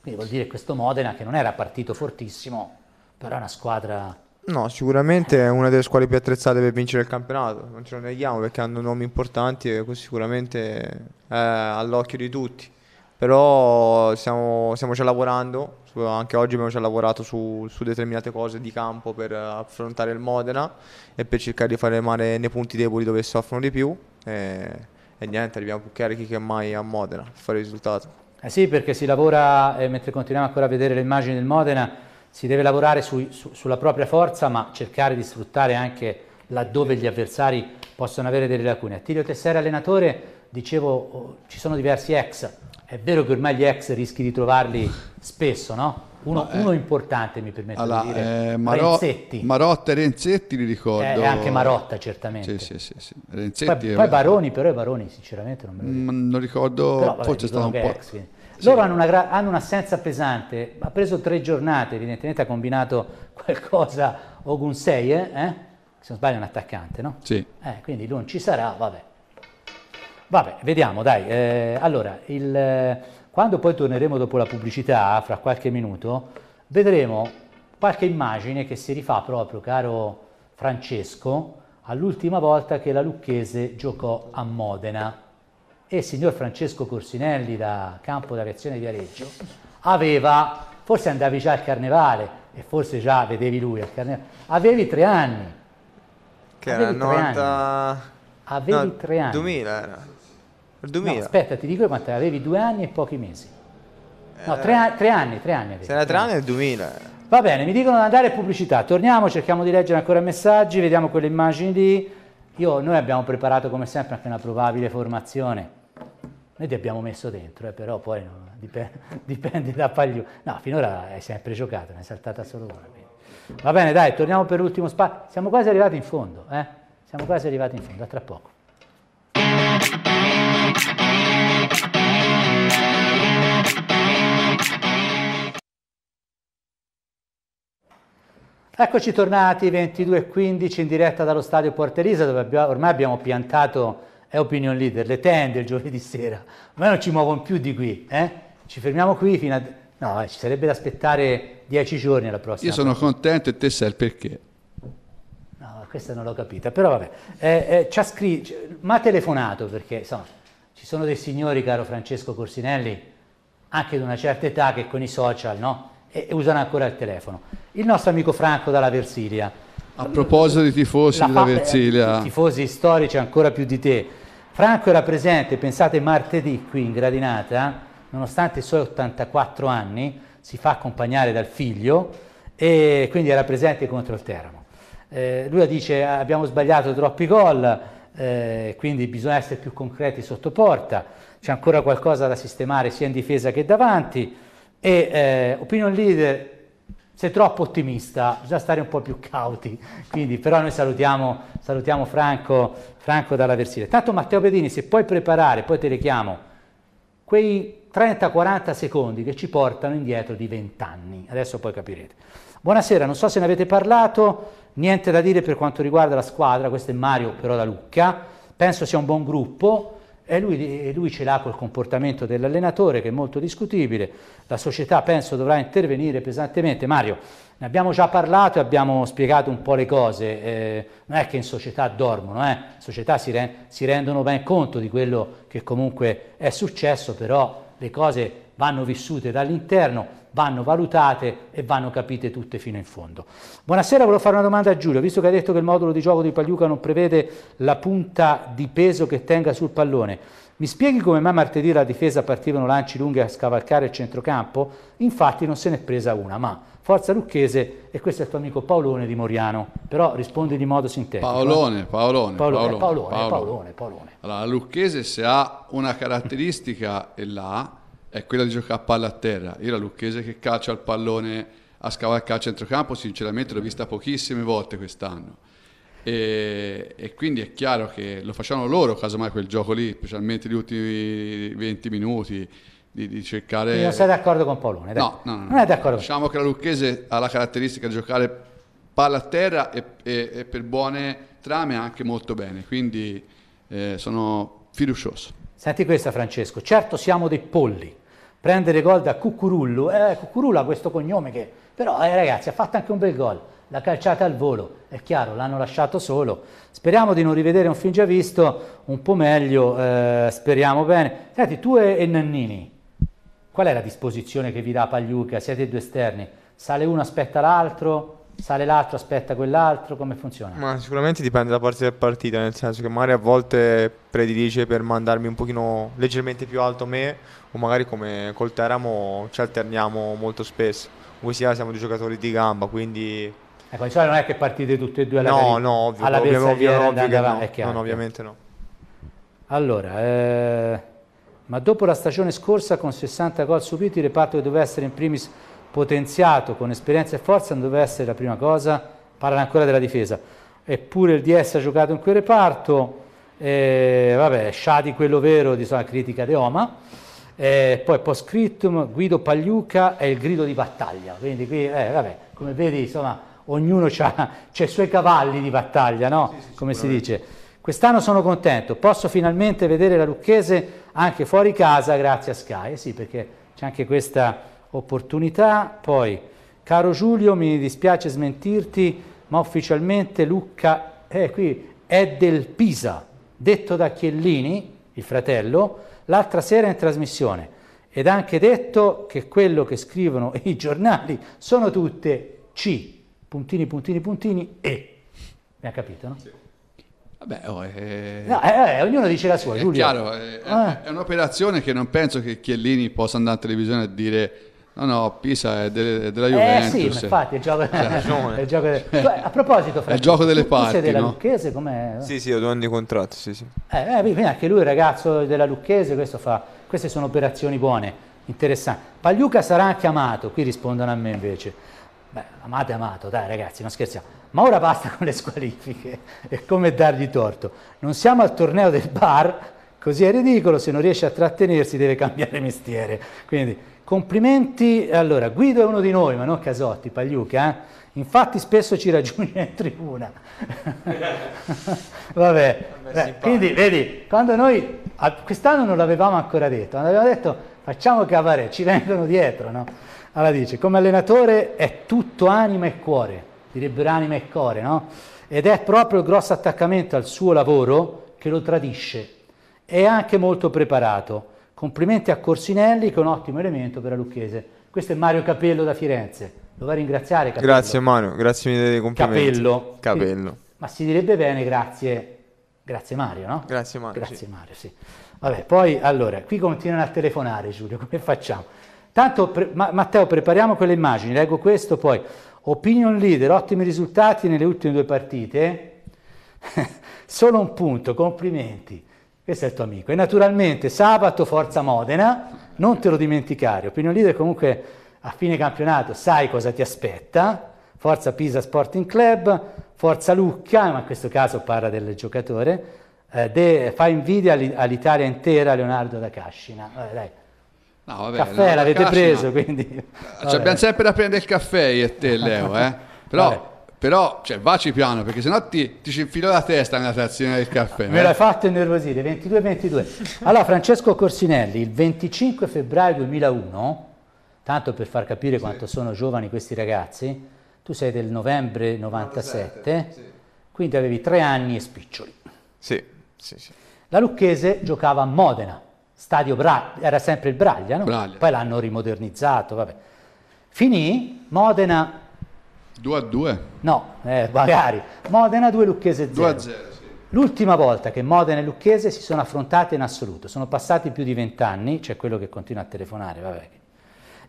quindi vuol dire questo Modena che non era partito fortissimo, però è una squadra No, sicuramente è una delle squadre più attrezzate per vincere il campionato, non ce lo neghiamo perché hanno nomi importanti e questo sicuramente è all'occhio di tutti, però stiamo, stiamo già lavorando, anche oggi abbiamo già lavorato su, su, determinate cose di campo per affrontare il Modena e per cercare di fare male nei punti deboli dove soffrono di più e, e niente, arriviamo più carichi che mai a Modena per fare il risultato. Eh sì, perché si lavora, eh, mentre continuiamo ancora a vedere le immagini del Modena, si deve lavorare su, su, sulla propria forza ma cercare di sfruttare anche laddove gli avversari possono avere delle lacune. Attilio Tessera allenatore, dicevo, oh, ci sono diversi ex, è vero che ormai gli ex rischi di trovarli spesso, no? Uno, eh, uno, importante mi permetto alla, di dire eh, Renzetti Marotta e Renzetti li ricordo eh, anche Marotta certamente sì, sì, sì, poi, poi, Baroni però i Baroni sinceramente non me lo mm, ricordo, mm, non ricordo però, vabbè, forse è stato un po' ex, quindi. Loro sì. hanno, una, hanno, un'assenza pesante, ha preso tre giornate, evidentemente ha combinato qualcosa o eh? eh? se non sbaglio è un attaccante, no? Sì. Eh, quindi non ci sarà, vabbè. Vabbè, vediamo, dai. Eh, allora, il, eh, quando poi torneremo dopo la pubblicità, fra qualche minuto, vedremo qualche immagine che si rifà proprio, caro Francesco, all'ultima volta che la Lucchese giocò a Modena e il signor Francesco Corsinelli da Campo d'Aviazione Viareggio aveva, forse andavi già al carnevale e forse già vedevi lui al carnevale, avevi tre anni. Che era il 90... Anni. Avevi no, tre anni. 2000 era. 2000. No, aspetta, ti dico quanto avevi due anni e pochi mesi. No, tre, eh. tre anni, tre anni. Avevi. Se era tre anni nel 2000. Va bene, mi dicono di andare a pubblicità. Torniamo, cerchiamo di leggere ancora i messaggi, vediamo quelle immagini lì. Io, noi abbiamo preparato come sempre anche una probabile formazione noi ti abbiamo messo dentro, eh, però poi no, dipende, dipende, da Pagliù. No, finora hai sempre giocato, ne è saltata solo una. Va bene, dai, torniamo per l'ultimo spazio. Siamo quasi arrivati in fondo, eh? Siamo quasi arrivati in fondo, a tra poco. Eccoci tornati 22.15 in diretta dallo stadio Porterisa dove ormai abbiamo piantato è opinion leader, le tende il giovedì sera, ma non ci muovono più di qui, eh? ci fermiamo qui fino a... No, eh, ci sarebbe da aspettare dieci giorni alla prossima. Io sono prossima. contento e te sai il perché. No, questa non l'ho capita, però vabbè. Eh, eh, scri... Mi ha telefonato perché, insomma, ci sono dei signori, caro Francesco Corsinelli, anche di una certa età che con i social, no? E, e usano ancora il telefono. Il nostro amico Franco dalla Versilia. A proposito di tifosi della Versilia. Eh, tifosi storici ancora più di te Franco era presente, pensate martedì qui in gradinata, nonostante i suoi 84 anni, si fa accompagnare dal figlio e quindi era presente contro il Teramo. Eh, lui dice abbiamo sbagliato troppi gol, eh, quindi bisogna essere più concreti sotto porta, c'è ancora qualcosa da sistemare sia in difesa che davanti e eh, opinion leader sei troppo ottimista, bisogna stare un po' più cauti, quindi però noi salutiamo, salutiamo Franco Franco Dalla Versile. Tanto Matteo Pedini, se puoi preparare, poi te le chiamo, quei 30-40 secondi che ci portano indietro di 20 anni. Adesso poi capirete. Buonasera, non so se ne avete parlato, niente da dire per quanto riguarda la squadra, questo è Mario però da Lucca, penso sia un buon gruppo e lui, lui ce l'ha col comportamento dell'allenatore che è molto discutibile, la società penso dovrà intervenire pesantemente. Mario, ne abbiamo già parlato e abbiamo spiegato un po' le cose, eh, non è che in società dormono, eh. in società si, re si rendono ben conto di quello che comunque è successo, però le cose vanno vissute dall'interno, vanno valutate e vanno capite tutte fino in fondo. Buonasera, volevo fare una domanda a Giulio, visto che ha detto che il modulo di gioco di Pagliuca non prevede la punta di peso che tenga sul pallone, mi spieghi come mai martedì la difesa partivano lanci lunghi a scavalcare il centrocampo? Infatti non se n'è presa una, ma Forza Lucchese e questo è il tuo amico Paolone di Moriano, però rispondi di modo sintetico. Paolone, Paolone, eh, Paolone, Paolone, Paolone, Allora, Lucchese se ha una caratteristica e la è quella di giocare a palla a terra. Io la Lucchese che calcia il pallone a scavalcare a centrocampo, sinceramente l'ho vista pochissime volte quest'anno. E, e, quindi è chiaro che lo facciano loro, casomai quel gioco lì, specialmente gli ultimi 20 minuti di, di cercare... non sei d'accordo con Paolone? No, no, no, non è d'accordo. Diciamo che la Lucchese ha la caratteristica di giocare palla a terra e, e, e per buone trame anche molto bene, quindi eh, sono fiducioso. Senti questa Francesco, certo siamo dei polli, prendere gol da Cucurullo, eh, Cucurullo ha questo cognome che... Però eh, ragazzi ha fatto anche un bel gol, la calciata al volo, è chiaro, l'hanno lasciato solo. Speriamo di non rivedere un film già visto un po' meglio, eh, speriamo bene. Senti, tu e, e Nannini, Qual è la disposizione che vi dà Pagliuca? Siete due esterni, sale uno aspetta l'altro, sale l'altro aspetta quell'altro, come funziona? Ma sicuramente dipende da parte del partita, nel senso che magari a volte predilige per mandarmi un pochino leggermente più alto me o magari come col Teramo ci alterniamo molto spesso. Voi sia siamo due giocatori di gamba, quindi Ecco, di non è che partite tutte e due alla No, no, ovvio, alla ovvio, ovvio, ovvio, ovvio no, no, ovviamente no. Allora, eh ma dopo la stagione scorsa con 60 gol subiti il reparto che doveva essere in primis potenziato con esperienza e forza non doveva essere la prima cosa, parla ancora della difesa. Eppure il DS ha giocato in quel reparto, eh, vabbè, Shadi quello vero di sua critica di Oma, eh, poi post scriptum Guido Pagliuca è il grido di battaglia, quindi qui, eh, vabbè, come vedi insomma ognuno ha i suoi cavalli di battaglia, no? sì, sì, come si dice. Quest'anno sono contento, posso finalmente vedere la Lucchese anche fuori casa grazie a Sky, sì perché c'è anche questa opportunità. Poi, caro Giulio, mi dispiace smentirti, ma ufficialmente Lucca è eh, qui, è del Pisa, detto da Chiellini, il fratello, l'altra sera in trasmissione. Ed anche detto che quello che scrivono i giornali sono tutte C, puntini, puntini, puntini e. Mi ha capito, no? Sì. Vabbè, oh, eh, eh... No, eh, eh, ognuno dice la sua, Giulio. Chiaro, ah. è, un'operazione che non penso che Chiellini possa andare in televisione e dire no, no, Pisa è, de- è della Juventus. Eh sì, infatti, è il gioco, cioè, è il gioco de- A proposito, Franco, è il gioco delle tu, parti, tu sei della no? Lucchese, com'è? Sì, sì, ho due anni di contratto, sì, sì. Eh, anche lui ragazzo della Lucchese, fa, queste sono operazioni buone, interessanti. Pagliuca sarà chiamato, qui rispondono a me invece. Beh, amato è amato, dai ragazzi, non scherziamo ma ora basta con le squalifiche, è come dargli torto. Non siamo al torneo del bar, così è ridicolo, se non riesce a trattenersi deve cambiare mestiere. Quindi complimenti, allora Guido è uno di noi, ma non Casotti, Pagliuca, eh? infatti spesso ci raggiunge in tribuna. Vabbè, Beh, quindi vedi, quando noi, quest'anno non l'avevamo ancora detto, quando avevamo detto facciamo cavare, ci vengono dietro, no? Allora dice, come allenatore è tutto anima e cuore direbbero anima e cuore, no? Ed è proprio il grosso attaccamento al suo lavoro che lo tradisce. È anche molto preparato. Complimenti a Corsinelli che è un ottimo elemento per la Lucchese. Questo è Mario Capello da Firenze. Lo va a ringraziare Capello. Grazie Mario, grazie mille dei complimenti. Capello. Capello. ma si direbbe bene grazie, grazie Mario, no? Grazie Mario. Grazie sì. Mario, sì. Vabbè, poi allora, qui continuano a telefonare Giulio, come facciamo? Tanto, pre- ma- Matteo, prepariamo quelle immagini, leggo questo poi opinion leader, ottimi risultati nelle ultime due partite, solo un punto, complimenti, questo è il tuo amico. E naturalmente sabato Forza Modena, non te lo dimenticare, opinion leader comunque a fine campionato sai cosa ti aspetta, Forza Pisa Sporting Club, Forza Lucca, ma in questo caso parla del giocatore, eh, de, fa invidia all'Italia intera Leonardo da Cascina. dai. No, vabbè, caffè l'avete la preso, quindi... Cioè, abbiamo sempre da prendere il caffè io e te, Leo, eh? Però... però cioè, vaci piano perché sennò ti, ti ci infilo la testa nella trazione del caffè. Me l'hai eh. fatto innervosire, 22-22. Allora Francesco Corsinelli, il 25 febbraio 2001, tanto per far capire quanto sono giovani questi ragazzi, tu sei del novembre 97, 97 sì. quindi avevi tre anni e spiccioli. Sì, sì, sì. La Lucchese giocava a Modena stadio Bra era sempre il Braglia, no? Braglia. poi l'hanno rimodernizzato, vabbè. Finì Modena 2 a 2? No, eh, magari. Modena 2 Lucchese 0. 2 a 0. L'ultima volta che Modena e Lucchese si sono affrontate in assoluto, sono passati più di vent'anni, c'è cioè quello che continua a telefonare, vabbè.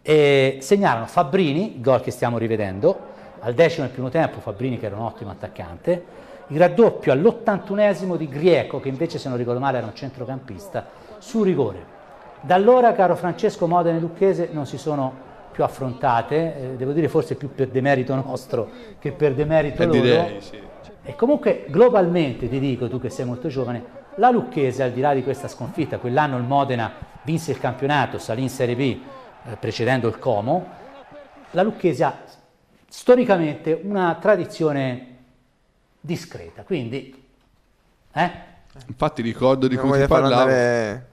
E segnarono Fabbrini, gol che stiamo rivedendo, al decimo del primo tempo Fabbrini che era un ottimo attaccante, il raddoppio all'81esimo di Grieco che invece se non ricordo male era un centrocampista sul rigore. Da allora, caro Francesco, Modena e Lucchese non si sono più affrontate, eh, devo dire forse più per demerito nostro che per demerito eh, loro. Direi, sì. E comunque globalmente ti dico, tu che sei molto giovane, la Lucchese al di là di questa sconfitta, quell'anno il Modena vinse il campionato, salì in Serie B eh, precedendo il Como, la Lucchese ha storicamente una tradizione discreta, quindi eh, Infatti ricordo di non cui ti parlavo. Andare,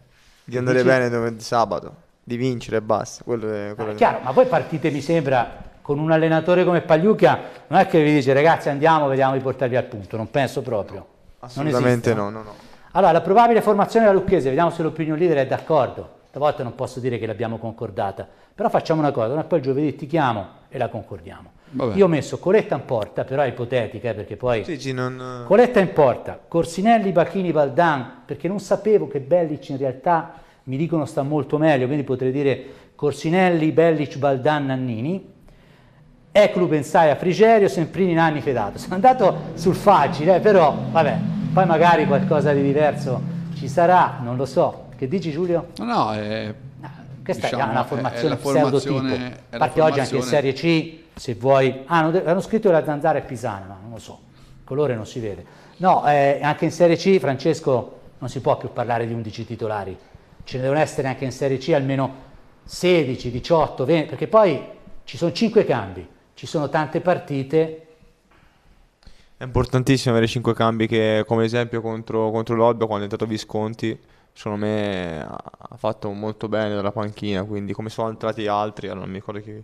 di andare Dici? bene dove, sabato, di vincere e basta. Quello è, quello ah, è chiaro, ma poi partite mi sembra con un allenatore come Pagliuca, non è che vi dice ragazzi andiamo, vediamo di portarvi al punto, non penso proprio. No, assolutamente no, no, no. Allora, la probabile formazione della Lucchese, vediamo se l'opinion leader è d'accordo. Stavolta non posso dire che l'abbiamo concordata, però facciamo una cosa, poi giovedì ti chiamo e la concordiamo. Vabbè. Io ho messo Coletta in porta, però è ipotetica, eh, perché poi... Gigi non... Eh, Coletta in porta, Corsinelli, Bacchini, Valdan, perché non sapevo che Bellic in realtà mi dicono sta molto meglio, quindi potrei dire Corsinelli, Bellic, Valdan, Nannini. Eclu pensai a Frigerio, Semprini, Nanni, Fedato. Sono andato sul facile, eh, però vabbè, poi magari qualcosa di diverso ci sarà, non lo so. Che dici Giulio? No, no, è... Questa diciamo, è una formazione, è formazione pseudotipo. È Infatti formazione... oggi anche in Serie C se vuoi, ah, hanno scritto la zanzara è pisana, ma non lo so, il colore non si vede. No, eh, anche in Serie C, Francesco, non si può più parlare di 11 titolari, ce ne devono essere anche in Serie C almeno 16, 18, 20, perché poi ci sono 5 cambi, ci sono tante partite. È importantissimo avere 5 cambi che come esempio contro, contro l'Olbia quando è entrato Visconti secondo me ha fatto molto bene dalla panchina, quindi come sono entrati altri, allora non mi ricordo chi,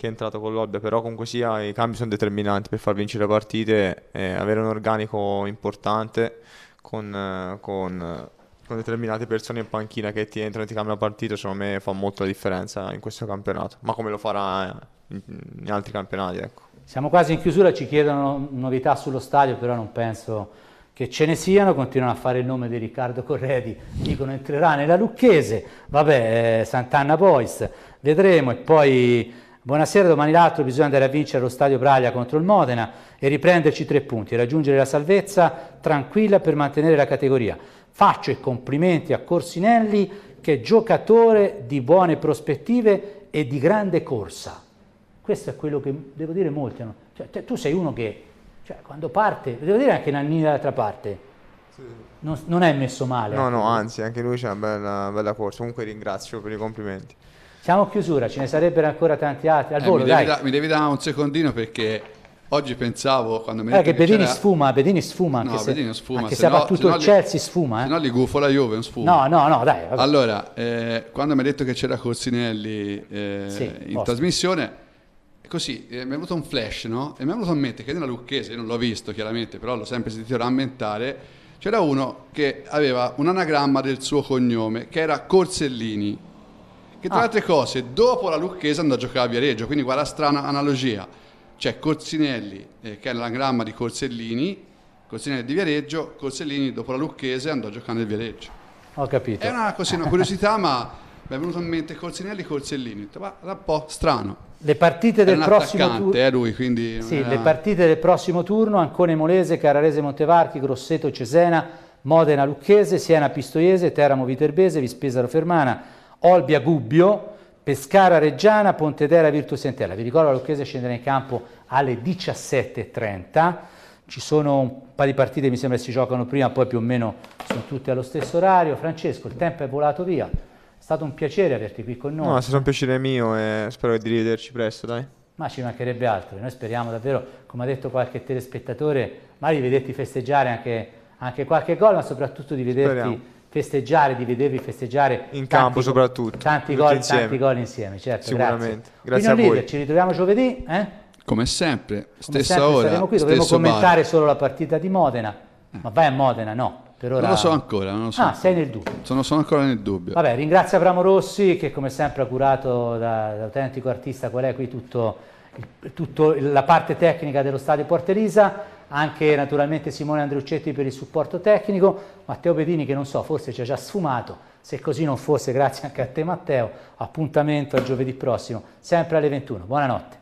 che è entrato con l'Olbia, però comunque sia i cambi sono determinanti per far vincere le partite e avere un organico importante con, con, con determinate persone in panchina che ti entrano e ti cambiano la partita, secondo me fa molto la differenza in questo campionato, ma come lo farà in altri campionati. Ecco. Siamo quasi in chiusura, ci chiedono novità sullo stadio, però non penso che ce ne siano, continuano a fare il nome di Riccardo Corredi, dicono entrerà nella Lucchese, vabbè, eh, Sant'Anna Boys, vedremo e poi Buonasera, domani l'altro bisogna andare a vincere lo Stadio Praglia contro il Modena e riprenderci tre punti, raggiungere la salvezza tranquilla per mantenere la categoria. Faccio i complimenti a Corsinelli che è giocatore di buone prospettive e di grande corsa. Questo è quello che devo dire molti hanno. Cioè, te, tu sei uno che cioè, quando parte, devo dire anche Nannini dall'altra parte. Sì. Non, non, è messo male. No, ecco. no, anzi, anche lui c'è una bella, bella corsa. Comunque ringrazio per i complimenti. Siamo a chiusura, ce ne sarebbero ancora tanti altri. Al eh, volo, eh, mi, devi da, mi, devi dare un secondino perché oggi pensavo quando mi... Eh, che Bedini che sfuma, Bedini sfuma. Anche no, se, Bedini sfuma. Anche se, se no, battuto il Chelsea li, sfuma. Eh. Se no li gufo la Juve, non sfuma. No, no, no, dai. Vabbè. Allora, eh, quando mi hai detto che c'era Corsinelli eh, sì, in posto. trasmissione... Così eh, mi è venuto un flash, no? E mi è venuto a mente che nella Lucchese, io non l'ho visto chiaramente, però l'ho sempre sentito rammentare, c'era uno che aveva un anagramma del suo cognome, che era Corsellini che tra le ah. altre cose dopo la Lucchese andò a giocare a Viareggio, quindi guarda strana analogia. C'è Corsinelli, eh, che è l'anagramma di Corsellini, Corsinelli di Viareggio, Corsellini dopo la Lucchese andò a giocare nel Viareggio. Ho capito. È una, così, una curiosità, ma mi è venuto in mente Corsinelli e Corsellini, ma era un po' strano. Le partite del prossimo turno. Eh, lui, quindi sì, era... le partite del prossimo turno: Ancone Molese, Cararese Montevarchi, Grosseto Cesena, Modena Lucchese, Siena Pistoiese, Teramo Viterbese, Vispesaro Fermana. Olbia Gubbio, Pescara Reggiana, Pontedera Virtus Entella. Vi ricordo che l'Occhese scenderà in campo alle 17.30. Ci sono un paio di partite, mi sembra, che si giocano prima, poi più o meno sono tutte allo stesso orario. Francesco, il tempo è volato via. È stato un piacere averti qui con noi. No, è stato un piacere mio e spero di rivederci presto, dai. Ma ci mancherebbe altro. Noi speriamo davvero, come ha detto qualche telespettatore, magari di vederti festeggiare anche, anche qualche gol, ma soprattutto di vederti... Speriamo festeggiare, di vedervi festeggiare in tanti, campo soprattutto tanti gol, insieme. tanti insieme, certo, sicuramente. Grazie, grazie a voi. ci ritroviamo giovedì, eh? Come sempre, stessa Come sempre, ora. Saremo qui, dovremo commentare bar. solo la partita di Modena. Eh. Ma vai a Modena, no? Per ora... Non lo so ancora, non lo so. Ah, sei nel dubbio. Sono, sono ancora nel dubbio. Vabbè, ringrazio Abramo Rossi che come sempre ha curato da, da autentico artista qual è qui tutto, tutto la parte tecnica dello stadio Porterisa anche naturalmente Simone Andriuccetti per il supporto tecnico, Matteo Pedini che non so, forse ci ha già sfumato, se così non fosse grazie anche a te Matteo, appuntamento a giovedì prossimo, sempre alle 21. Buonanotte.